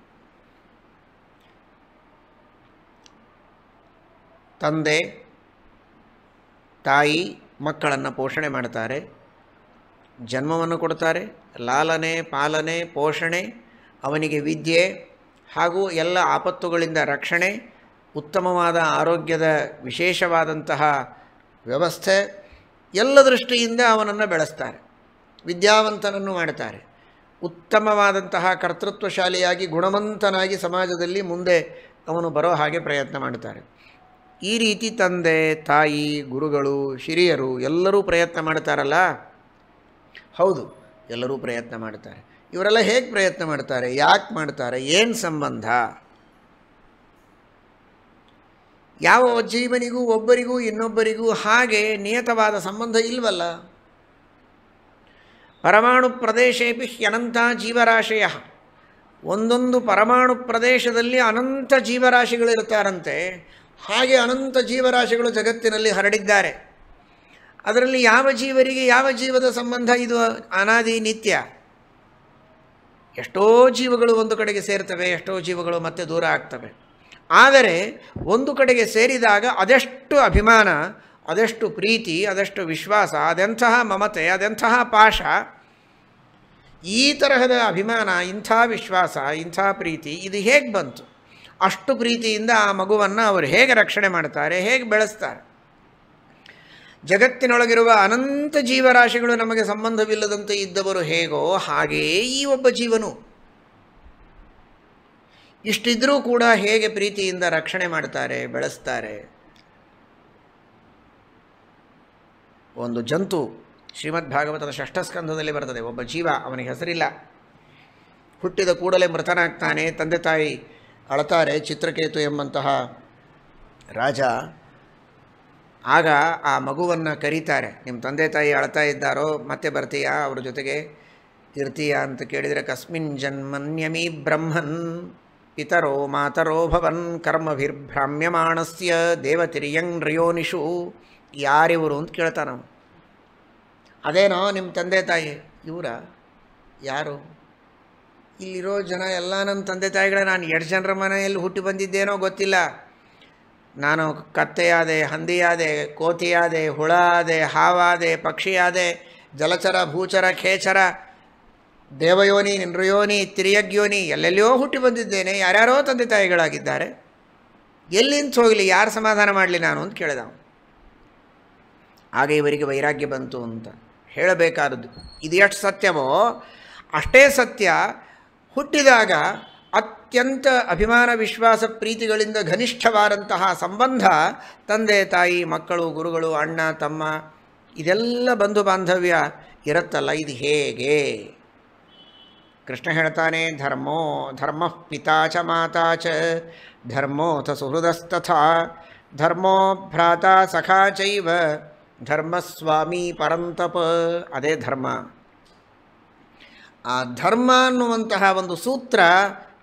ತಂದೆ ತಾಯಿ ಮಕ್ಕಳನ್ನು ಪೋಷಣೆ ಮಾಡ್ತಾರೆ ಜನ್ಮವನ್ನು ಕೊಡ್ತಾರೆ ಲಾಲನೆ ಪಾಲನೆ ಪೋಷಣೆ ಅವನಿಗೆ ವಿದ್ಯೆ ಹಾಗೂ ಎಲ್ಲ ಆಪತ್ತುಗಳಿಂದ ರಕ್ಷಣೆ ಉತ್ತಮವಾದ ಆರೋಗ್ಯದ ವಿಶೇಷವಾದಂತಹ ವ್ಯವಸ್ಥೆ ಎಲ್ಲ ದೃಷ್ಟಿಯಿಂದ ಅವನನ್ನು ಬೆಳೆಸ್ತಾರೆ ವಿದ್ಯಾವಂತನನ್ನು ಮಾಡ್ತಾರೆ ಉತ್ತಮವಾದಂತಹ ಕರ್ತೃತ್ವಶಾಲಿಯಾಗಿ ಗುಣವಂತನಾಗಿ ಸಮಾಜದಲ್ಲಿ ಮುಂದೆ ಅವನು ಬರೋ ಹಾಗೆ ಪ್ರಯತ್ನ ಮಾಡ್ತಾರೆ ಈ ರೀತಿ ತಂದೆ ತಾಯಿ ಗುರುಗಳು ಶಿರಿಯರು ಎಲ್ಲರೂ ಪ್ರಯತ್ನ ಮಾಡ್ತಾರಲ್ಲ ಹೌದು ಎಲ್ಲರೂ ಪ್ರಯತ್ನ ಮಾಡ್ತಾರೆ ಇವರೆಲ್ಲ ಹೇಗೆ ಪ್ರಯತ್ನ ಮಾಡ್ತಾರೆ ಯಾಕೆ ಮಾಡ್ತಾರೆ ಏನು ಸಂಬಂಧ ಯಾವ ಜೀವನಿಗೂ ಒಬ್ಬರಿಗೂ ಇನ್ನೊಬ್ಬರಿಗೂ ಹಾಗೆ ನಿಯತವಾದ ಸಂಬಂಧ ಇಲ್ವಲ್ಲ ಪರಮಾಣು ಪ್ರದೇಶೇಪಿ ಅನಂತ ಜೀವರಾಶಯ ಒಂದೊಂದು ಪರಮಾಣು ಪ್ರದೇಶದಲ್ಲಿ ಅನಂತ ಜೀವರಾಶಿಗಳಿರ್ತಾರಂತೆ ಹಾಗೆ ಅನಂತ ಜೀವರಾಶಿಗಳು ಜಗತ್ತಿನಲ್ಲಿ ಹರಡಿದ್ದಾರೆ ಅದರಲ್ಲಿ ಯಾವ ಜೀವರಿಗೆ ಯಾವ ಜೀವದ ಸಂಬಂಧ ಇದು ಅನಾದಿ ನಿತ್ಯ ಎಷ್ಟೋ ಜೀವಗಳು ಒಂದು ಕಡೆಗೆ ಸೇರ್ತವೆ ಎಷ್ಟೋ ಜೀವಗಳು ಮತ್ತೆ ದೂರ ಆಗ್ತವೆ ಆದರೆ ಒಂದು ಕಡೆಗೆ ಸೇರಿದಾಗ ಅದೆಷ್ಟು ಅಭಿಮಾನ ಅದೆಷ್ಟು ಪ್ರೀತಿ ಅದೆಷ್ಟು ವಿಶ್ವಾಸ ಅದೆಂತಹ ಮಮತೆ ಅದೆಂತಹ ಪಾಶ ಈ ತರಹದ ಅಭಿಮಾನ ಇಂಥ ವಿಶ್ವಾಸ ಇಂಥ ಪ್ರೀತಿ ಇದು ಹೇಗೆ ಬಂತು ಅಷ್ಟು ಪ್ರೀತಿಯಿಂದ ಆ ಮಗುವನ್ನು ಅವರು ಹೇಗೆ ರಕ್ಷಣೆ ಮಾಡ್ತಾರೆ ಹೇಗೆ ಬೆಳೆಸ್ತಾರೆ ಜಗತ್ತಿನೊಳಗಿರುವ ಅನಂತ ಜೀವರಾಶಿಗಳು ನಮಗೆ ಸಂಬಂಧವಿಲ್ಲದಂತೆ ಇದ್ದವರು ಹೇಗೋ ಹಾಗೆಯೇ ಈ ಒಬ್ಬ ಜೀವನು ಇಷ್ಟಿದ್ರೂ ಕೂಡ ಹೇಗೆ ಪ್ರೀತಿಯಿಂದ ರಕ್ಷಣೆ ಮಾಡ್ತಾರೆ ಬೆಳೆಸ್ತಾರೆ ಒಂದು ಜಂತು ಶ್ರೀಮದ್ ಭಾಗವತದ ಸ್ಕಂಧದಲ್ಲಿ ಬರ್ತದೆ ಒಬ್ಬ ಜೀವ ಅವನಿಗೆ ಹೆಸರಿಲ್ಲ ಹುಟ್ಟಿದ ಕೂಡಲೇ ಮೃತನಾಗ್ತಾನೆ ತಂದೆ ತಾಯಿ ಅಳತಾರೆ ಚಿತ್ರಕೇತು ಎಂಬಂತಹ ರಾಜ ಆಗ ಆ ಮಗುವನ್ನು ಕರೀತಾರೆ ನಿಮ್ಮ ತಂದೆ ತಾಯಿ ಅಳ್ತಾ ಇದ್ದಾರೋ ಮತ್ತೆ ಬರ್ತೀಯಾ ಅವ್ರ ಜೊತೆಗೆ ಇರ್ತೀಯಾ ಅಂತ ಕೇಳಿದರೆ ಕಸ್ಮಿನ್ ಜನ್ಮನ್ಯಮೀ ಬ್ರಹ್ಮನ್ ಪಿತರೋ ಮಾತರೋ ಭವನ್ ಕರ್ಮಭಿರ್ಭ್ರಾಮ್ಯಮಾಣಸ್ಯ ದೇವತಿರಿಯಂಗ್ ರಿಯೋನಿಷು ಯಾರಿವರು ಅಂತ ಕೇಳ್ತಾನವನು ಅದೇನೋ ನಿಮ್ಮ ತಂದೆ ತಾಯಿ ಇವರ ಯಾರು ಇಲ್ಲಿರೋ ಜನ ಎಲ್ಲ ನನ್ನ ತಂದೆ ತಾಯಿಗಳ ನಾನು ಎರಡು ಜನರ ಮನೆಯಲ್ಲಿ ಹುಟ್ಟಿ ಬಂದಿದ್ದೇನೋ ಗೊತ್ತಿಲ್ಲ ನಾನು ಕತ್ತೆಯಾದೆ ಹಂದಿಯಾದೆ ಕೋತಿಯಾದೆ ಹುಳ ಆದೆ ಹಾವಾದೆ ಪಕ್ಷಿಯಾದೆ ಜಲಚರ ಭೂಚರ ಖೇಚರ ದೇವಯೋನಿ ನಿನ್ರಯೋನಿ ತಿರಿಯಗ್ಯೋನಿ ಎಲ್ಲೆಲ್ಲಿಯೋ ಹುಟ್ಟಿ ಬಂದಿದ್ದೇನೆ ಯಾರ್ಯಾರೋ ತಂದೆ ತಾಯಿಗಳಾಗಿದ್ದಾರೆ ಎಲ್ಲಿಂತ ಹೋಗಲಿ ಯಾರು ಸಮಾಧಾನ ಮಾಡಲಿ ನಾನು ಅಂತ ಕೇಳಿದ ಆಗ ಇವರಿಗೆ ವೈರಾಗ್ಯ ಬಂತು ಅಂತ ಹೇಳಬೇಕಾದದ್ದು ಇದು ಎಷ್ಟು ಸತ್ಯವೋ ಅಷ್ಟೇ ಸತ್ಯ ಹುಟ್ಟಿದಾಗ ಅತ್ಯಂತ ಅಭಿಮಾನ ವಿಶ್ವಾಸ ಪ್ರೀತಿಗಳಿಂದ ಘನಿಷ್ಠವಾದಂತಹ ಸಂಬಂಧ ತಂದೆ ತಾಯಿ ಮಕ್ಕಳು ಗುರುಗಳು ಅಣ್ಣ ತಮ್ಮ ಇದೆಲ್ಲ ಬಂಧು ಬಾಂಧವ್ಯ ಇರುತ್ತಲ್ಲ ಇದು ಹೇಗೆ ಕೃಷ್ಣ ಹೇಳ್ತಾನೆ ಧರ್ಮೋ ಧರ್ಮ ಪಿತಾ ಚ ಮಾತಾ ಚ ಧರ್ಮೋಥ ಸುಹೃದಸ್ತಥಾ ಧರ್ಮೋ ಭ್ರಾತ ಸಖಾ ಚೈವ ಧರ್ಮಸ್ವಾಮಿ ಪರಂತಪ ಅದೇ ಧರ್ಮ ಆ ಧರ್ಮ ಅನ್ನುವಂತಹ ಒಂದು ಸೂತ್ರ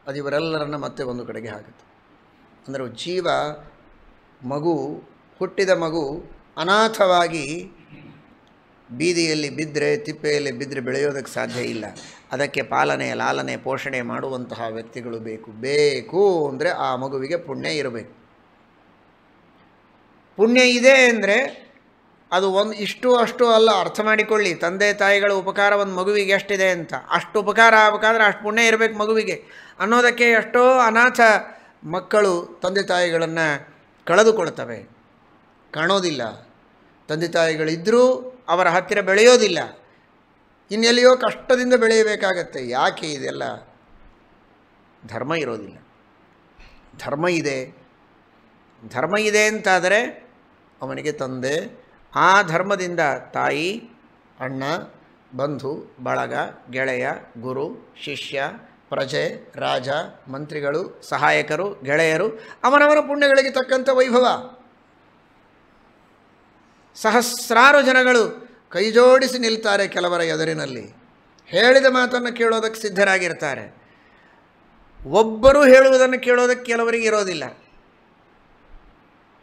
ಅದು ಇವರೆಲ್ಲರನ್ನು ಮತ್ತೆ ಒಂದು ಕಡೆಗೆ ಹಾಕುತ್ತೆ ಅಂದರೆ ಜೀವ ಮಗು ಹುಟ್ಟಿದ ಮಗು ಅನಾಥವಾಗಿ ಬೀದಿಯಲ್ಲಿ ಬಿದ್ದರೆ ತಿಪ್ಪೆಯಲ್ಲಿ ಬಿದ್ದರೆ ಬೆಳೆಯೋದಕ್ಕೆ ಸಾಧ್ಯ ಇಲ್ಲ ಅದಕ್ಕೆ ಪಾಲನೆ ಲಾಲನೆ ಪೋಷಣೆ ಮಾಡುವಂತಹ ವ್ಯಕ್ತಿಗಳು ಬೇಕು ಬೇಕು ಅಂದರೆ ಆ ಮಗುವಿಗೆ ಪುಣ್ಯ ಇರಬೇಕು ಪುಣ್ಯ ಇದೆ ಅಂದರೆ ಅದು ಒಂದು ಇಷ್ಟು ಅಷ್ಟು ಅಲ್ಲ ಅರ್ಥ ಮಾಡಿಕೊಳ್ಳಿ ತಂದೆ ತಾಯಿಗಳ ಉಪಕಾರ ಒಂದು ಮಗುವಿಗೆ ಎಷ್ಟಿದೆ ಅಂತ ಅಷ್ಟು ಉಪಕಾರ ಆಗಬೇಕಾದ್ರೆ ಅಷ್ಟು ಪುಣ್ಯ ಇರಬೇಕು ಮಗುವಿಗೆ ಅನ್ನೋದಕ್ಕೆ ಎಷ್ಟೋ ಅನಾಥ ಮಕ್ಕಳು ತಂದೆ ತಾಯಿಗಳನ್ನು ಕಳೆದುಕೊಳ್ತವೆ ಕಾಣೋದಿಲ್ಲ ತಂದೆ ತಾಯಿಗಳಿದ್ದರೂ ಅವರ ಹತ್ತಿರ ಬೆಳೆಯೋದಿಲ್ಲ ಇನ್ನೆಲ್ಲಿಯೋ ಕಷ್ಟದಿಂದ ಬೆಳೆಯಬೇಕಾಗತ್ತೆ ಯಾಕೆ ಇದೆಲ್ಲ ಧರ್ಮ ಇರೋದಿಲ್ಲ ಧರ್ಮ ಇದೆ ಧರ್ಮ ಇದೆ ಅಂತಾದರೆ ಅವನಿಗೆ ತಂದೆ ಆ ಧರ್ಮದಿಂದ ತಾಯಿ ಅಣ್ಣ ಬಂಧು ಬಳಗ ಗೆಳೆಯ ಗುರು ಶಿಷ್ಯ ಪ್ರಜೆ ರಾಜ ಮಂತ್ರಿಗಳು ಸಹಾಯಕರು ಗೆಳೆಯರು ಅವನವರ ಪುಣ್ಯಗಳಿಗೆ ತಕ್ಕಂಥ ವೈಭವ ಸಹಸ್ರಾರು ಜನಗಳು ಕೈಜೋಡಿಸಿ ನಿಲ್ತಾರೆ ಕೆಲವರ ಎದುರಿನಲ್ಲಿ ಹೇಳಿದ ಮಾತನ್ನು ಕೇಳೋದಕ್ಕೆ ಸಿದ್ಧರಾಗಿರ್ತಾರೆ ಒಬ್ಬರು ಹೇಳುವುದನ್ನು ಕೇಳೋದಕ್ಕೆ ಕೆಲವರಿಗೆ ಇರೋದಿಲ್ಲ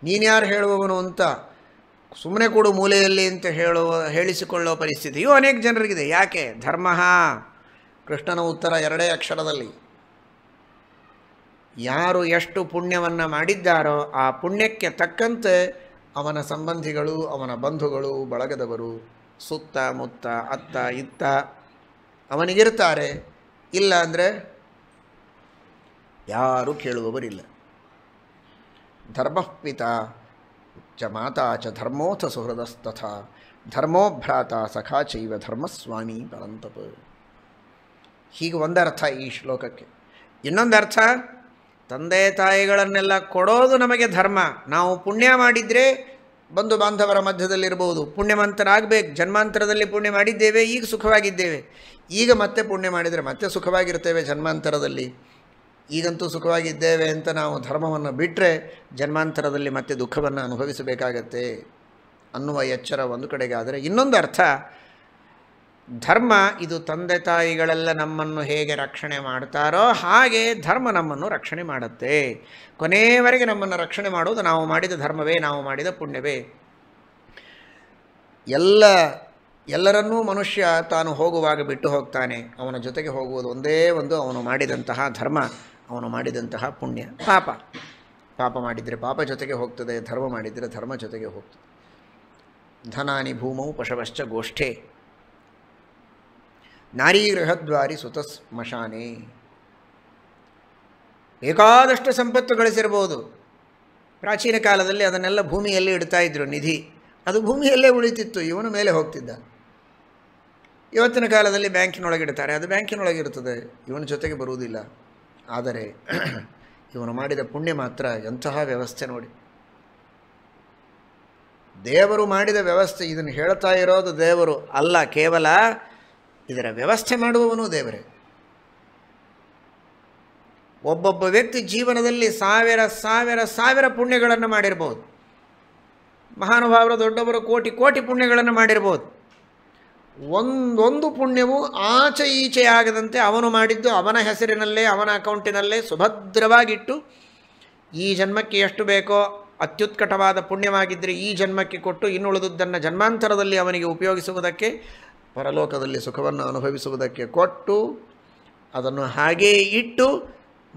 ನೀನ್ಯಾರು ಹೇಳುವವನು ಅಂತ ಸುಮ್ಮನೆ ಕೊಡು ಮೂಲೆಯಲ್ಲಿ ಅಂತ ಹೇಳುವ ಹೇಳಿಸಿಕೊಳ್ಳೋ ಪರಿಸ್ಥಿತಿಯು ಅನೇಕ ಜನರಿಗಿದೆ ಯಾಕೆ ಧರ್ಮ ಕೃಷ್ಣನ ಉತ್ತರ ಎರಡೇ ಅಕ್ಷರದಲ್ಲಿ ಯಾರು ಎಷ್ಟು ಪುಣ್ಯವನ್ನು ಮಾಡಿದ್ದಾರೋ ಆ ಪುಣ್ಯಕ್ಕೆ ತಕ್ಕಂತೆ ಅವನ ಸಂಬಂಧಿಗಳು ಅವನ ಬಂಧುಗಳು ಬಳಗದವರು ಸುತ್ತ ಮುತ್ತ ಅತ್ತ ಇತ್ತ ಅವನಿಗಿರ್ತಾರೆ ಇಲ್ಲ ಅಂದರೆ ಯಾರೂ ಕೇಳುವವರಿಲ್ಲ ಪಿತಾ ಚ ಮಾತಾ ಚ ಧರ್ಮೋಥ ಸುಹೃದಸ್ತಥ ಧರ್ಮೋಭ್ರಾತ ಸಖಾ ಚೈವ ಧರ್ಮಸ್ವಾಮಿ ಪರಂತಪ ಹೀಗೆ ಒಂದರ್ಥ ಈ ಶ್ಲೋಕಕ್ಕೆ ಇನ್ನೊಂದರ್ಥ ತಂದೆ ತಾಯಿಗಳನ್ನೆಲ್ಲ ಕೊಡೋದು ನಮಗೆ ಧರ್ಮ ನಾವು ಪುಣ್ಯ ಮಾಡಿದರೆ ಬಂಧು ಬಾಂಧವರ ಮಧ್ಯದಲ್ಲಿರ್ಬೋದು ಆಗಬೇಕು ಜನ್ಮಾಂತರದಲ್ಲಿ ಪುಣ್ಯ ಮಾಡಿದ್ದೇವೆ ಈಗ ಸುಖವಾಗಿದ್ದೇವೆ ಈಗ ಮತ್ತೆ ಪುಣ್ಯ ಮಾಡಿದರೆ ಮತ್ತೆ ಸುಖವಾಗಿರ್ತೇವೆ ಜನ್ಮಾಂತರದಲ್ಲಿ ಈಗಂತೂ ಸುಖವಾಗಿದ್ದೇವೆ ಅಂತ ನಾವು ಧರ್ಮವನ್ನು ಬಿಟ್ಟರೆ ಜನ್ಮಾಂತರದಲ್ಲಿ ಮತ್ತೆ ದುಃಖವನ್ನು ಅನುಭವಿಸಬೇಕಾಗತ್ತೆ ಅನ್ನುವ ಎಚ್ಚರ ಒಂದು ಕಡೆಗೆ ಆದರೆ ಇನ್ನೊಂದು ಅರ್ಥ ಧರ್ಮ ಇದು ತಂದೆ ತಾಯಿಗಳೆಲ್ಲ ನಮ್ಮನ್ನು ಹೇಗೆ ರಕ್ಷಣೆ ಮಾಡ್ತಾರೋ ಹಾಗೆ ಧರ್ಮ ನಮ್ಮನ್ನು ರಕ್ಷಣೆ ಮಾಡುತ್ತೆ ಕೊನೆಯವರೆಗೆ ನಮ್ಮನ್ನು ರಕ್ಷಣೆ ಮಾಡುವುದು ನಾವು ಮಾಡಿದ ಧರ್ಮವೇ ನಾವು ಮಾಡಿದ ಪುಣ್ಯವೇ ಎಲ್ಲ ಎಲ್ಲರನ್ನೂ ಮನುಷ್ಯ ತಾನು ಹೋಗುವಾಗ ಬಿಟ್ಟು ಹೋಗ್ತಾನೆ ಅವನ ಜೊತೆಗೆ ಹೋಗುವುದು ಒಂದೇ ಒಂದು ಅವನು ಮಾಡಿದಂತಹ ಧರ್ಮ ಅವನು ಮಾಡಿದಂತಹ ಪುಣ್ಯ ಪಾಪ ಪಾಪ ಮಾಡಿದರೆ ಪಾಪ ಜೊತೆಗೆ ಹೋಗ್ತದೆ ಧರ್ಮ ಮಾಡಿದರೆ ಧರ್ಮ ಜೊತೆಗೆ ಹೋಗ್ತದೆ ಧನಾನಿ ಭೂಮೌ ಪಶವಶ್ಚ ಗೋಷ್ಠೆ ನಾರೀ ಗೃಹದ್ವಾರಿ ಸ್ಮಶಾನೆ ಬೇಕಾದಷ್ಟು ಸಂಪತ್ತು ಗಳಿಸಿರ್ಬೋದು ಪ್ರಾಚೀನ ಕಾಲದಲ್ಲಿ ಅದನ್ನೆಲ್ಲ ಭೂಮಿಯಲ್ಲೇ ಇಡ್ತಾ ಇದ್ರು ನಿಧಿ ಅದು ಭೂಮಿಯಲ್ಲೇ ಉಳಿತಿತ್ತು ಇವನು ಮೇಲೆ ಹೋಗ್ತಿದ್ದ ಇವತ್ತಿನ ಕಾಲದಲ್ಲಿ ಬ್ಯಾಂಕಿನೊಳಗಿಡ್ತಾರೆ ಅದು ಬ್ಯಾಂಕಿನೊಳಗಿರ್ತದೆ ಇವನ ಜೊತೆಗೆ ಬರುವುದಿಲ್ಲ ಆದರೆ ಇವನು ಮಾಡಿದ ಪುಣ್ಯ ಮಾತ್ರ ಎಂತಹ ವ್ಯವಸ್ಥೆ ನೋಡಿ ದೇವರು ಮಾಡಿದ ವ್ಯವಸ್ಥೆ ಇದನ್ನು ಹೇಳ್ತಾ ಇರೋದು ದೇವರು ಅಲ್ಲ ಕೇವಲ ಇದರ ವ್ಯವಸ್ಥೆ ಮಾಡುವವನು ದೇವರೇ ಒಬ್ಬೊಬ್ಬ ವ್ಯಕ್ತಿ ಜೀವನದಲ್ಲಿ ಸಾವಿರ ಸಾವಿರ ಸಾವಿರ ಪುಣ್ಯಗಳನ್ನು ಮಾಡಿರ್ಬೋದು ಮಹಾನುಭಾವರು ದೊಡ್ಡವರು ಕೋಟಿ ಕೋಟಿ ಪುಣ್ಯಗಳನ್ನು ಮಾಡಿರ್ಬೋದು ಒಂದೊಂದು ಪುಣ್ಯವು ಆಚೆ ಈಚೆ ಆಗದಂತೆ ಅವನು ಮಾಡಿದ್ದು ಅವನ ಹೆಸರಿನಲ್ಲೇ ಅವನ ಅಕೌಂಟಿನಲ್ಲೇ ಸುಭದ್ರವಾಗಿಟ್ಟು ಈ ಜನ್ಮಕ್ಕೆ ಎಷ್ಟು ಬೇಕೋ ಅತ್ಯುತ್ಕಟವಾದ ಪುಣ್ಯವಾಗಿದ್ದರೆ ಈ ಜನ್ಮಕ್ಕೆ ಕೊಟ್ಟು ಇನ್ನುಳಿದುದನ್ನು ಜನ್ಮಾಂತರದಲ್ಲಿ ಅವನಿಗೆ ಉಪಯೋಗಿಸುವುದಕ್ಕೆ ಪರಲೋಕದಲ್ಲಿ ಸುಖವನ್ನು ಅನುಭವಿಸುವುದಕ್ಕೆ ಕೊಟ್ಟು ಅದನ್ನು ಹಾಗೇ ಇಟ್ಟು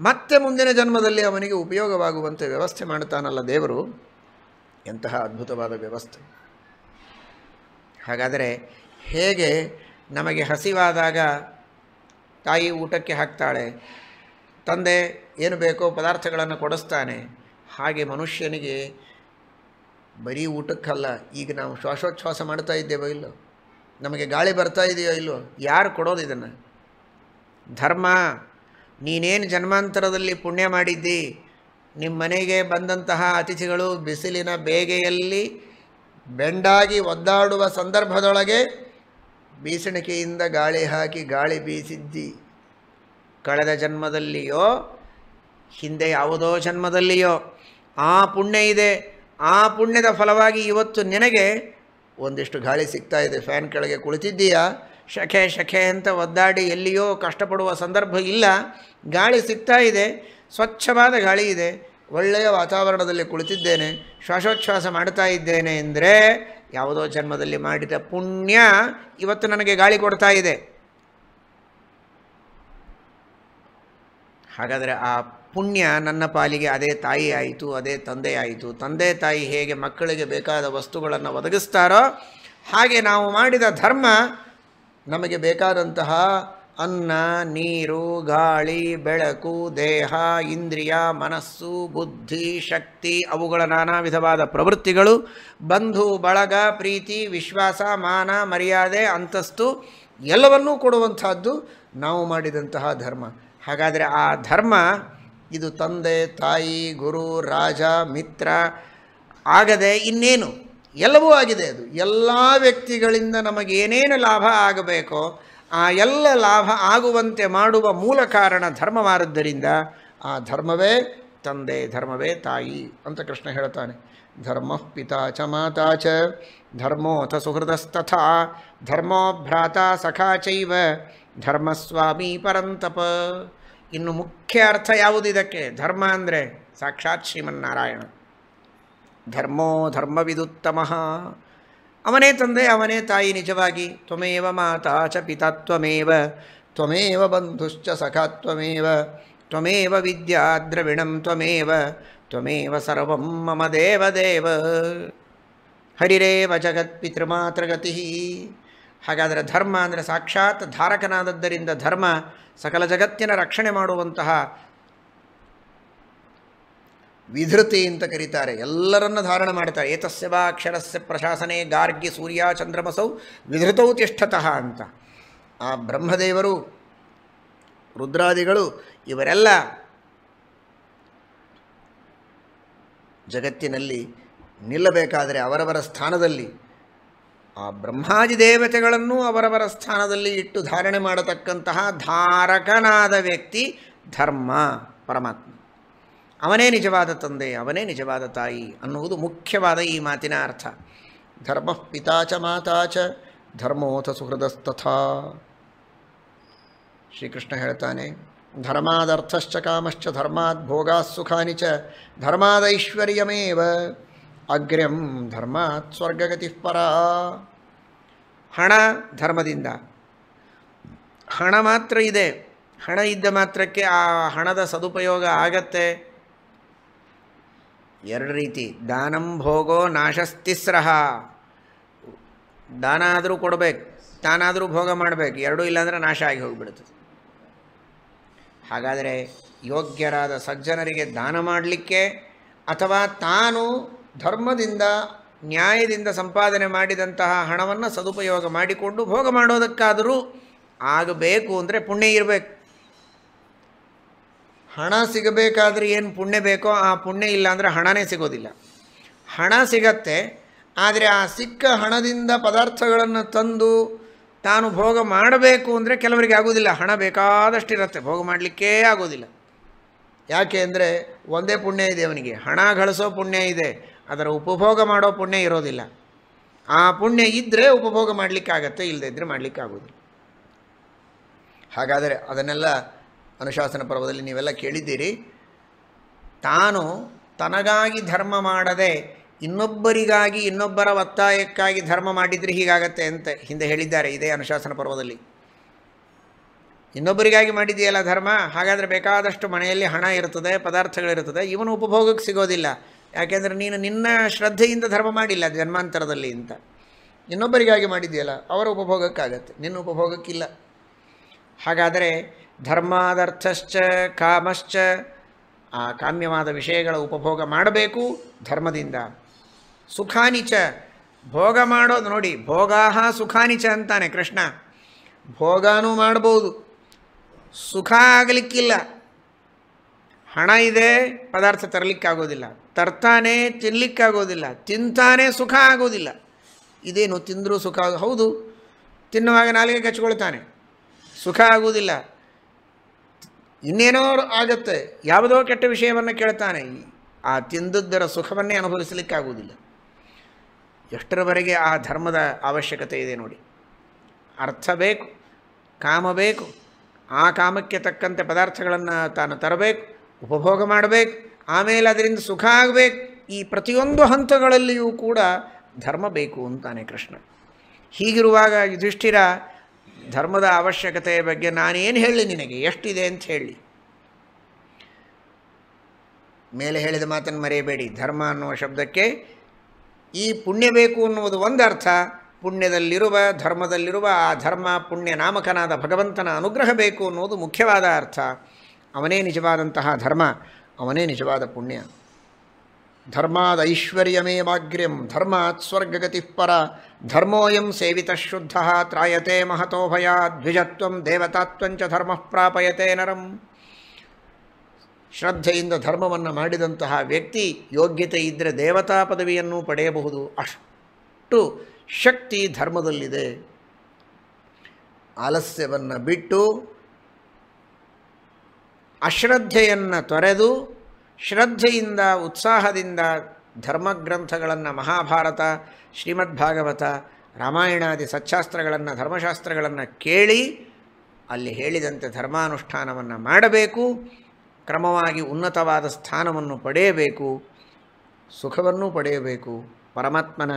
ಮತ್ತೆ ಮುಂದಿನ ಜನ್ಮದಲ್ಲಿ ಅವನಿಗೆ ಉಪಯೋಗವಾಗುವಂತೆ ವ್ಯವಸ್ಥೆ ಮಾಡುತ್ತಾನಲ್ಲ ದೇವರು ಎಂತಹ ಅದ್ಭುತವಾದ ವ್ಯವಸ್ಥೆ ಹಾಗಾದರೆ ಹೇಗೆ ನಮಗೆ ಹಸಿವಾದಾಗ ತಾಯಿ ಊಟಕ್ಕೆ ಹಾಕ್ತಾಳೆ ತಂದೆ ಏನು ಬೇಕೋ ಪದಾರ್ಥಗಳನ್ನು ಕೊಡಿಸ್ತಾನೆ ಹಾಗೆ ಮನುಷ್ಯನಿಗೆ ಬರೀ ಊಟಕ್ಕಲ್ಲ ಈಗ ನಾವು ಶ್ವಾಸೋಚ್ಛ್ವಾಸ ಮಾಡ್ತಾ ಇದ್ದೇವೋ ಇಲ್ಲೋ ನಮಗೆ ಗಾಳಿ ಬರ್ತಾ ಇದೆಯೋ ಇಲ್ಲೋ ಯಾರು ಕೊಡೋದು ಇದನ್ನು ಧರ್ಮ ನೀನೇನು ಜನ್ಮಾಂತರದಲ್ಲಿ ಪುಣ್ಯ ಮಾಡಿದ್ದಿ ನಿಮ್ಮ ಮನೆಗೆ ಬಂದಂತಹ ಅತಿಥಿಗಳು ಬಿಸಿಲಿನ ಬೇಗೆಯಲ್ಲಿ ಬೆಂಡಾಗಿ ಒದ್ದಾಡುವ ಸಂದರ್ಭದೊಳಗೆ ಬೀಸಣಿಕೆಯಿಂದ ಗಾಳಿ ಹಾಕಿ ಗಾಳಿ ಬೀಸಿದ್ದಿ ಕಳೆದ ಜನ್ಮದಲ್ಲಿಯೋ ಹಿಂದೆ ಯಾವುದೋ ಜನ್ಮದಲ್ಲಿಯೋ ಆ ಪುಣ್ಯ ಇದೆ ಆ ಪುಣ್ಯದ ಫಲವಾಗಿ ಇವತ್ತು ನಿನಗೆ ಒಂದಿಷ್ಟು ಗಾಳಿ ಸಿಗ್ತಾ ಇದೆ ಫ್ಯಾನ್ ಕೆಳಗೆ ಕುಳಿತಿದ್ದೀಯಾ ಶಖೆ ಶಖೆ ಅಂತ ಒದ್ದಾಡಿ ಎಲ್ಲಿಯೋ ಕಷ್ಟಪಡುವ ಸಂದರ್ಭ ಇಲ್ಲ ಗಾಳಿ ಸಿಗ್ತಾ ಇದೆ ಸ್ವಚ್ಛವಾದ ಗಾಳಿ ಇದೆ ಒಳ್ಳೆಯ ವಾತಾವರಣದಲ್ಲಿ ಕುಳಿತಿದ್ದೇನೆ ಶ್ವಾಸೋಚ್ಛ್ವಾಸ ಮಾಡ್ತಾ ಇದ್ದೇನೆ ಎಂದರೆ ಯಾವುದೋ ಜನ್ಮದಲ್ಲಿ ಮಾಡಿದ ಪುಣ್ಯ ಇವತ್ತು ನನಗೆ ಗಾಳಿ ಕೊಡ್ತಾ ಇದೆ ಹಾಗಾದರೆ ಆ ಪುಣ್ಯ ನನ್ನ ಪಾಲಿಗೆ ಅದೇ ತಾಯಿ ಆಯಿತು ಅದೇ ತಂದೆ ಆಯಿತು ತಂದೆ ತಾಯಿ ಹೇಗೆ ಮಕ್ಕಳಿಗೆ ಬೇಕಾದ ವಸ್ತುಗಳನ್ನು ಒದಗಿಸ್ತಾರೋ ಹಾಗೆ ನಾವು ಮಾಡಿದ ಧರ್ಮ ನಮಗೆ ಬೇಕಾದಂತಹ ಅನ್ನ ನೀರು ಗಾಳಿ ಬೆಳಕು ದೇಹ ಇಂದ್ರಿಯ ಮನಸ್ಸು ಬುದ್ಧಿ ಶಕ್ತಿ ಅವುಗಳ ನಾನಾ ವಿಧವಾದ ಪ್ರವೃತ್ತಿಗಳು ಬಂಧು ಬಳಗ ಪ್ರೀತಿ ವಿಶ್ವಾಸ ಮಾನ ಮರ್ಯಾದೆ ಅಂತಸ್ತು ಎಲ್ಲವನ್ನೂ ಕೊಡುವಂತಹದ್ದು ನಾವು ಮಾಡಿದಂತಹ ಧರ್ಮ ಹಾಗಾದರೆ ಆ ಧರ್ಮ ಇದು ತಂದೆ ತಾಯಿ ಗುರು ರಾಜ ಮಿತ್ರ ಆಗದೆ ಇನ್ನೇನು ಎಲ್ಲವೂ ಆಗಿದೆ ಅದು ಎಲ್ಲ ವ್ಯಕ್ತಿಗಳಿಂದ ನಮಗೇನೇನು ಲಾಭ ಆಗಬೇಕೋ ಆ ಎಲ್ಲ ಲಾಭ ಆಗುವಂತೆ ಮಾಡುವ ಮೂಲ ಕಾರಣ ಧರ್ಮವಾದದ್ದರಿಂದ ಆ ಧರ್ಮವೇ ತಂದೆ ಧರ್ಮವೇ ತಾಯಿ ಅಂತ ಕೃಷ್ಣ ಹೇಳ್ತಾನೆ ಧರ್ಮ ಪಿತಾ ಚ ಮಾತಾ ಚ ಧರ್ಮೋಥ ಸುಹೃದಸ್ತಥಾ ಧರ್ಮೋ ಭ್ರಾತ ಸಖಾ ಚೈವ ಧರ್ಮಸ್ವಾಮಿ ಪರಂತಪ ಇನ್ನು ಮುಖ್ಯ ಅರ್ಥ ಯಾವುದು ಇದಕ್ಕೆ ಧರ್ಮ ಅಂದರೆ ಸಾಕ್ಷಾತ್ ಶ್ರೀಮನ್ನಾರಾಯಣ ಧರ್ಮೋ ಧರ್ಮವಿದುತ್ತಮಃ ಅವನೇ ತಂದೆ ಅವನೇ ತಾಯಿ ನಿಜವಾಗಿ ತ್ವಮೇವ ಮಾತಾ ಚ ಪಿತತ್ವಮೇವ ತ್ವಮೇವ ಬಂಧುಶ್ಚ ಸಖತ್ವಮೇವ ತ್ವಮೇವ ವಿದ್ಯಾದ್ರವಿಣಂ ದ್ರವಿಣಂ ತ್ವಮೇವ ತ್ವಮೇವ ಸರ್ವಂ ಮಮ ದೇವದೇವ ಹರಿರೇವ ಜಗತ್ ಪಿತೃಮಾತೃಗತಿ ಹಾಗಾದರೆ ಧರ್ಮ ಅಂದರೆ ಸಾಕ್ಷಾತ್ ಧಾರಕನಾದದ್ದರಿಂದ ಧರ್ಮ ಸಕಲ ಜಗತ್ತಿನ ರಕ್ಷಣೆ ಮಾಡುವಂತಹ ವಿಧೃತಿ ಅಂತ ಕರೀತಾರೆ ಎಲ್ಲರನ್ನ ಧಾರಣ ಮಾಡ್ತಾರೆ ಏತಸ್ಯ ವಾ ಅಕ್ಷರಸ್ಯ ಪ್ರಶಾಸನೆ ಗಾರ್ಗಿ ಸೂರ್ಯ ಚಂದ್ರಮಸೌ ವಿಧೃತೌ ತಿಷ್ಠತಃ ಅಂತ ಆ ಬ್ರಹ್ಮದೇವರು ರುದ್ರಾದಿಗಳು ಇವರೆಲ್ಲ ಜಗತ್ತಿನಲ್ಲಿ ನಿಲ್ಲಬೇಕಾದರೆ ಅವರವರ ಸ್ಥಾನದಲ್ಲಿ ಆ ಬ್ರಹ್ಮಾದಿ ದೇವತೆಗಳನ್ನು ಅವರವರ ಸ್ಥಾನದಲ್ಲಿ ಇಟ್ಟು ಧಾರಣೆ ಮಾಡತಕ್ಕಂತಹ ಧಾರಕನಾದ ವ್ಯಕ್ತಿ ಧರ್ಮ ಪರಮಾತ್ಮ ಅವನೇ ನಿಜವಾದ ತಂದೆ ಅವನೇ ನಿಜವಾದ ತಾಯಿ ಅನ್ನುವುದು ಮುಖ್ಯವಾದ ಈ ಮಾತಿನ ಅರ್ಥ ಧರ್ಮ ಪಿತಾಚ ಮಾತಾಚ ಧರ್ಮೋಥ ಸುಹೃದಸ್ತಥಾ ಶ್ರೀಕೃಷ್ಣ ಹೇಳ್ತಾನೆ ಧರ್ಮಾದರ್ಥಶ್ಚ ಕಾಮಶ್ಚ ಧರ್ಮಾತ್ ಭೋಗಾಸುಖಾನಿ ಚ ಧರ್ಮಾದೈಶ್ವರ್ಯಮೇವ ಅಗ್ರ್ಯಂ ಧರ್ಮಾತ್ ಸ್ವರ್ಗಗತಿ ಪರ ಹಣ ಧರ್ಮದಿಂದ ಹಣ ಮಾತ್ರ ಇದೆ ಹಣ ಇದ್ದ ಮಾತ್ರಕ್ಕೆ ಆ ಹಣದ ಸದುಪಯೋಗ ಆಗತ್ತೆ ಎರಡು ರೀತಿ ದಾನಂ ಭೋಗೋ ನಾಶಸ್ತಿಸ್ರಹ ದಾನ ಆದರೂ ಕೊಡಬೇಕು ತಾನಾದರೂ ಭೋಗ ಮಾಡಬೇಕು ಎರಡೂ ಇಲ್ಲಾಂದರೆ ನಾಶ ಆಗಿ ಹೋಗಿಬಿಡುತ್ತೆ ಹಾಗಾದರೆ ಯೋಗ್ಯರಾದ ಸಜ್ಜನರಿಗೆ ದಾನ ಮಾಡಲಿಕ್ಕೆ ಅಥವಾ ತಾನು ಧರ್ಮದಿಂದ ನ್ಯಾಯದಿಂದ ಸಂಪಾದನೆ ಮಾಡಿದಂತಹ ಹಣವನ್ನು ಸದುಪಯೋಗ ಮಾಡಿಕೊಂಡು ಭೋಗ ಮಾಡೋದಕ್ಕಾದರೂ ಆಗಬೇಕು ಅಂದರೆ ಪುಣ್ಯ ಇರಬೇಕು ಹಣ ಸಿಗಬೇಕಾದ್ರೆ ಏನು ಪುಣ್ಯ ಬೇಕೋ ಆ ಪುಣ್ಯ ಇಲ್ಲ ಅಂದರೆ ಹಣವೇ ಸಿಗೋದಿಲ್ಲ ಹಣ ಸಿಗತ್ತೆ ಆದರೆ ಆ ಸಿಕ್ಕ ಹಣದಿಂದ ಪದಾರ್ಥಗಳನ್ನು ತಂದು ತಾನು ಭೋಗ ಮಾಡಬೇಕು ಅಂದರೆ ಕೆಲವರಿಗೆ ಆಗೋದಿಲ್ಲ ಹಣ ಬೇಕಾದಷ್ಟಿರುತ್ತೆ ಭೋಗ ಮಾಡಲಿಕ್ಕೇ ಆಗೋದಿಲ್ಲ ಯಾಕೆ ಅಂದರೆ ಒಂದೇ ಪುಣ್ಯ ಇದೆ ಅವನಿಗೆ ಹಣ ಗಳಿಸೋ ಪುಣ್ಯ ಇದೆ ಅದರ ಉಪಭೋಗ ಮಾಡೋ ಪುಣ್ಯ ಇರೋದಿಲ್ಲ ಆ ಪುಣ್ಯ ಇದ್ದರೆ ಉಪಭೋಗ ಮಾಡಲಿಕ್ಕಾಗತ್ತೆ ಇಲ್ಲದೇ ಇದ್ದರೆ ಮಾಡಲಿಕ್ಕಾಗೋದಿಲ್ಲ ಹಾಗಾದರೆ ಅದನ್ನೆಲ್ಲ ಅನುಶಾಸನ ಪರ್ವದಲ್ಲಿ ನೀವೆಲ್ಲ ಕೇಳಿದ್ದೀರಿ ತಾನು ತನಗಾಗಿ ಧರ್ಮ ಮಾಡದೆ ಇನ್ನೊಬ್ಬರಿಗಾಗಿ ಇನ್ನೊಬ್ಬರ ಒತ್ತಾಯಕ್ಕಾಗಿ ಧರ್ಮ ಮಾಡಿದರೆ ಹೀಗಾಗತ್ತೆ ಅಂತ ಹಿಂದೆ ಹೇಳಿದ್ದಾರೆ ಇದೇ ಅನುಶಾಸನ ಪರ್ವದಲ್ಲಿ ಇನ್ನೊಬ್ಬರಿಗಾಗಿ ಮಾಡಿದೆಯಲ್ಲ ಧರ್ಮ ಹಾಗಾದರೆ ಬೇಕಾದಷ್ಟು ಮನೆಯಲ್ಲಿ ಹಣ ಇರುತ್ತದೆ ಪದಾರ್ಥಗಳಿರುತ್ತದೆ ಇವನು ಉಪಭೋಗಕ್ಕೆ ಸಿಗೋದಿಲ್ಲ ಯಾಕೆಂದರೆ ನೀನು ನಿನ್ನ ಶ್ರದ್ಧೆಯಿಂದ ಧರ್ಮ ಮಾಡಿಲ್ಲ ಜನ್ಮಾಂತರದಲ್ಲಿ ಅಂತ ಇನ್ನೊಬ್ಬರಿಗಾಗಿ ಮಾಡಿದೆಯಲ್ಲ ಅವರ ಉಪಭೋಗಕ್ಕಾಗತ್ತೆ ನಿನ್ನ ಉಪಭೋಗಕ್ಕಿಲ್ಲ ಹಾಗಾದರೆ ಧರ್ಮಾದರ್ಥಶ್ಚ ಕಾಮಶ್ಚ ಆ ಕಾಮ್ಯವಾದ ವಿಷಯಗಳ ಉಪಭೋಗ ಮಾಡಬೇಕು ಧರ್ಮದಿಂದ ಸುಖಾನಿಚ ಭೋಗ ಮಾಡೋದು ನೋಡಿ ಭೋಗಾಹ ಸುಖಾನಿಚ ಅಂತಾನೆ ಕೃಷ್ಣ ಭೋಗನೂ ಮಾಡ್ಬೋದು ಸುಖ ಆಗಲಿಕ್ಕಿಲ್ಲ ಹಣ ಇದೆ ಪದಾರ್ಥ ತರಲಿಕ್ಕಾಗೋದಿಲ್ಲ ತರ್ತಾನೆ ತಿನ್ನಲಿಕ್ಕಾಗೋದಿಲ್ಲ ತಿಂತಾನೆ ಸುಖ ಆಗೋದಿಲ್ಲ ಇದೇನು ತಿಂದರೂ ಸುಖ ಹೌದು ತಿನ್ನುವಾಗ ನಾಲಿಗೆ ಕಚ್ಕೊಳ್ತಾನೆ ಸುಖ ಆಗೋದಿಲ್ಲ ಇನ್ನೇನೋ ಆಗುತ್ತೆ ಯಾವುದೋ ಕೆಟ್ಟ ವಿಷಯವನ್ನು ಕೇಳ್ತಾನೆ ಆ ತಿಂದದ್ದರ ಸುಖವನ್ನೇ ಅನುಭವಿಸಲಿಕ್ಕಾಗುವುದಿಲ್ಲ ಎಷ್ಟರವರೆಗೆ ಆ ಧರ್ಮದ ಅವಶ್ಯಕತೆ ಇದೆ ನೋಡಿ ಅರ್ಥ ಬೇಕು ಕಾಮ ಬೇಕು ಆ ಕಾಮಕ್ಕೆ ತಕ್ಕಂತೆ ಪದಾರ್ಥಗಳನ್ನು ತಾನು ತರಬೇಕು ಉಪಭೋಗ ಮಾಡಬೇಕು ಆಮೇಲೆ ಅದರಿಂದ ಸುಖ ಆಗಬೇಕು ಈ ಪ್ರತಿಯೊಂದು ಹಂತಗಳಲ್ಲಿಯೂ ಕೂಡ ಧರ್ಮ ಬೇಕು ಅಂತಾನೆ ಕೃಷ್ಣ ಹೀಗಿರುವಾಗ ಯುಧಿಷ್ಠಿರ ಧರ್ಮದ ಅವಶ್ಯಕತೆಯ ಬಗ್ಗೆ ನಾನೇನು ಹೇಳಿ ನಿನಗೆ ಎಷ್ಟಿದೆ ಅಂತ ಹೇಳಿ ಮೇಲೆ ಹೇಳಿದ ಮಾತನ್ನು ಮರೆಯಬೇಡಿ ಧರ್ಮ ಅನ್ನುವ ಶಬ್ದಕ್ಕೆ ಈ ಪುಣ್ಯ ಬೇಕು ಅನ್ನುವುದು ಒಂದು ಅರ್ಥ ಪುಣ್ಯದಲ್ಲಿರುವ ಧರ್ಮದಲ್ಲಿರುವ ಆ ಧರ್ಮ ಪುಣ್ಯ ನಾಮಕನಾದ ಭಗವಂತನ ಅನುಗ್ರಹ ಬೇಕು ಅನ್ನೋದು ಮುಖ್ಯವಾದ ಅರ್ಥ ಅವನೇ ನಿಜವಾದಂತಹ ಧರ್ಮ ಅವನೇ ನಿಜವಾದ ಪುಣ್ಯ ಧರ್ಮಾದ ಐಶ್ವರ್ಯಮೇವಾಗ್ರ್ಯಂ ಧರ್ಮಾತ್ ಸ್ವರ್ಗಗತಿ ಪರ ಧರ್ಮೋಯಂ ಸೇವಿತ ಶುದ್ಧ ತ್ರಾಯತೆ ಮಹತೋ ದ್ವಿಜತ್ವಂ ದೇವತಾತ್ವಂಚ ಧರ್ಮ ಪ್ರಾಪಯತೆ ನರಂ ಶ್ರದ್ಧೆಯಿಂದ ಧರ್ಮವನ್ನು ಮಾಡಿದಂತಹ ವ್ಯಕ್ತಿ ಯೋಗ್ಯತೆ ಇದ್ದರೆ ದೇವತಾ ಪದವಿಯನ್ನು ಪಡೆಯಬಹುದು ಅಷ್ಟು ಶಕ್ತಿ ಧರ್ಮದಲ್ಲಿದೆ ಆಲಸ್ಯವನ್ನು ಬಿಟ್ಟು ಅಶ್ರದ್ಧೆಯನ್ನು ತೊರೆದು ಶ್ರದ್ಧೆಯಿಂದ ಉತ್ಸಾಹದಿಂದ ಧರ್ಮಗ್ರಂಥಗಳನ್ನು ಮಹಾಭಾರತ ಶ್ರೀಮದ್ ಭಾಗವತ ರಾಮಾಯಣಾದಿ ಸಚ್ಛಾಸ್ತ್ರಗಳನ್ನು ಧರ್ಮಶಾಸ್ತ್ರಗಳನ್ನು ಕೇಳಿ ಅಲ್ಲಿ ಹೇಳಿದಂತೆ ಧರ್ಮಾನುಷ್ಠಾನವನ್ನು ಮಾಡಬೇಕು ಕ್ರಮವಾಗಿ ಉನ್ನತವಾದ ಸ್ಥಾನವನ್ನು ಪಡೆಯಬೇಕು ಸುಖವನ್ನು ಪಡೆಯಬೇಕು ಪರಮಾತ್ಮನ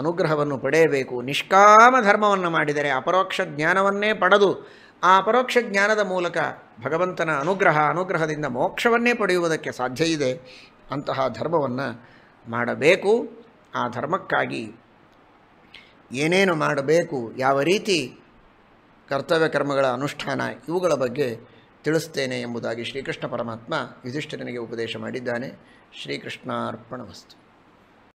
ಅನುಗ್ರಹವನ್ನು ಪಡೆಯಬೇಕು ನಿಷ್ಕಾಮ ಧರ್ಮವನ್ನು ಮಾಡಿದರೆ ಅಪರೋಕ್ಷ ಜ್ಞಾನವನ್ನೇ ಪಡೆದು ಆ ಪರೋಕ್ಷ ಜ್ಞಾನದ ಮೂಲಕ ಭಗವಂತನ ಅನುಗ್ರಹ ಅನುಗ್ರಹದಿಂದ ಮೋಕ್ಷವನ್ನೇ ಪಡೆಯುವುದಕ್ಕೆ ಸಾಧ್ಯ ಇದೆ ಅಂತಹ ಧರ್ಮವನ್ನು ಮಾಡಬೇಕು ಆ ಧರ್ಮಕ್ಕಾಗಿ ಏನೇನು ಮಾಡಬೇಕು ಯಾವ ರೀತಿ ಕರ್ತವ್ಯ ಕರ್ಮಗಳ ಅನುಷ್ಠಾನ ಇವುಗಳ ಬಗ್ಗೆ ತಿಳಿಸ್ತೇನೆ ಎಂಬುದಾಗಿ ಶ್ರೀಕೃಷ್ಣ ಪರಮಾತ್ಮ ಯುಧಿಷ್ಠಿರನಿಗೆ ಉಪದೇಶ ಮಾಡಿದ್ದಾನೆ ಶ್ರೀಕೃಷ್ಣಾರ್ಪಣ ವಸ್ತು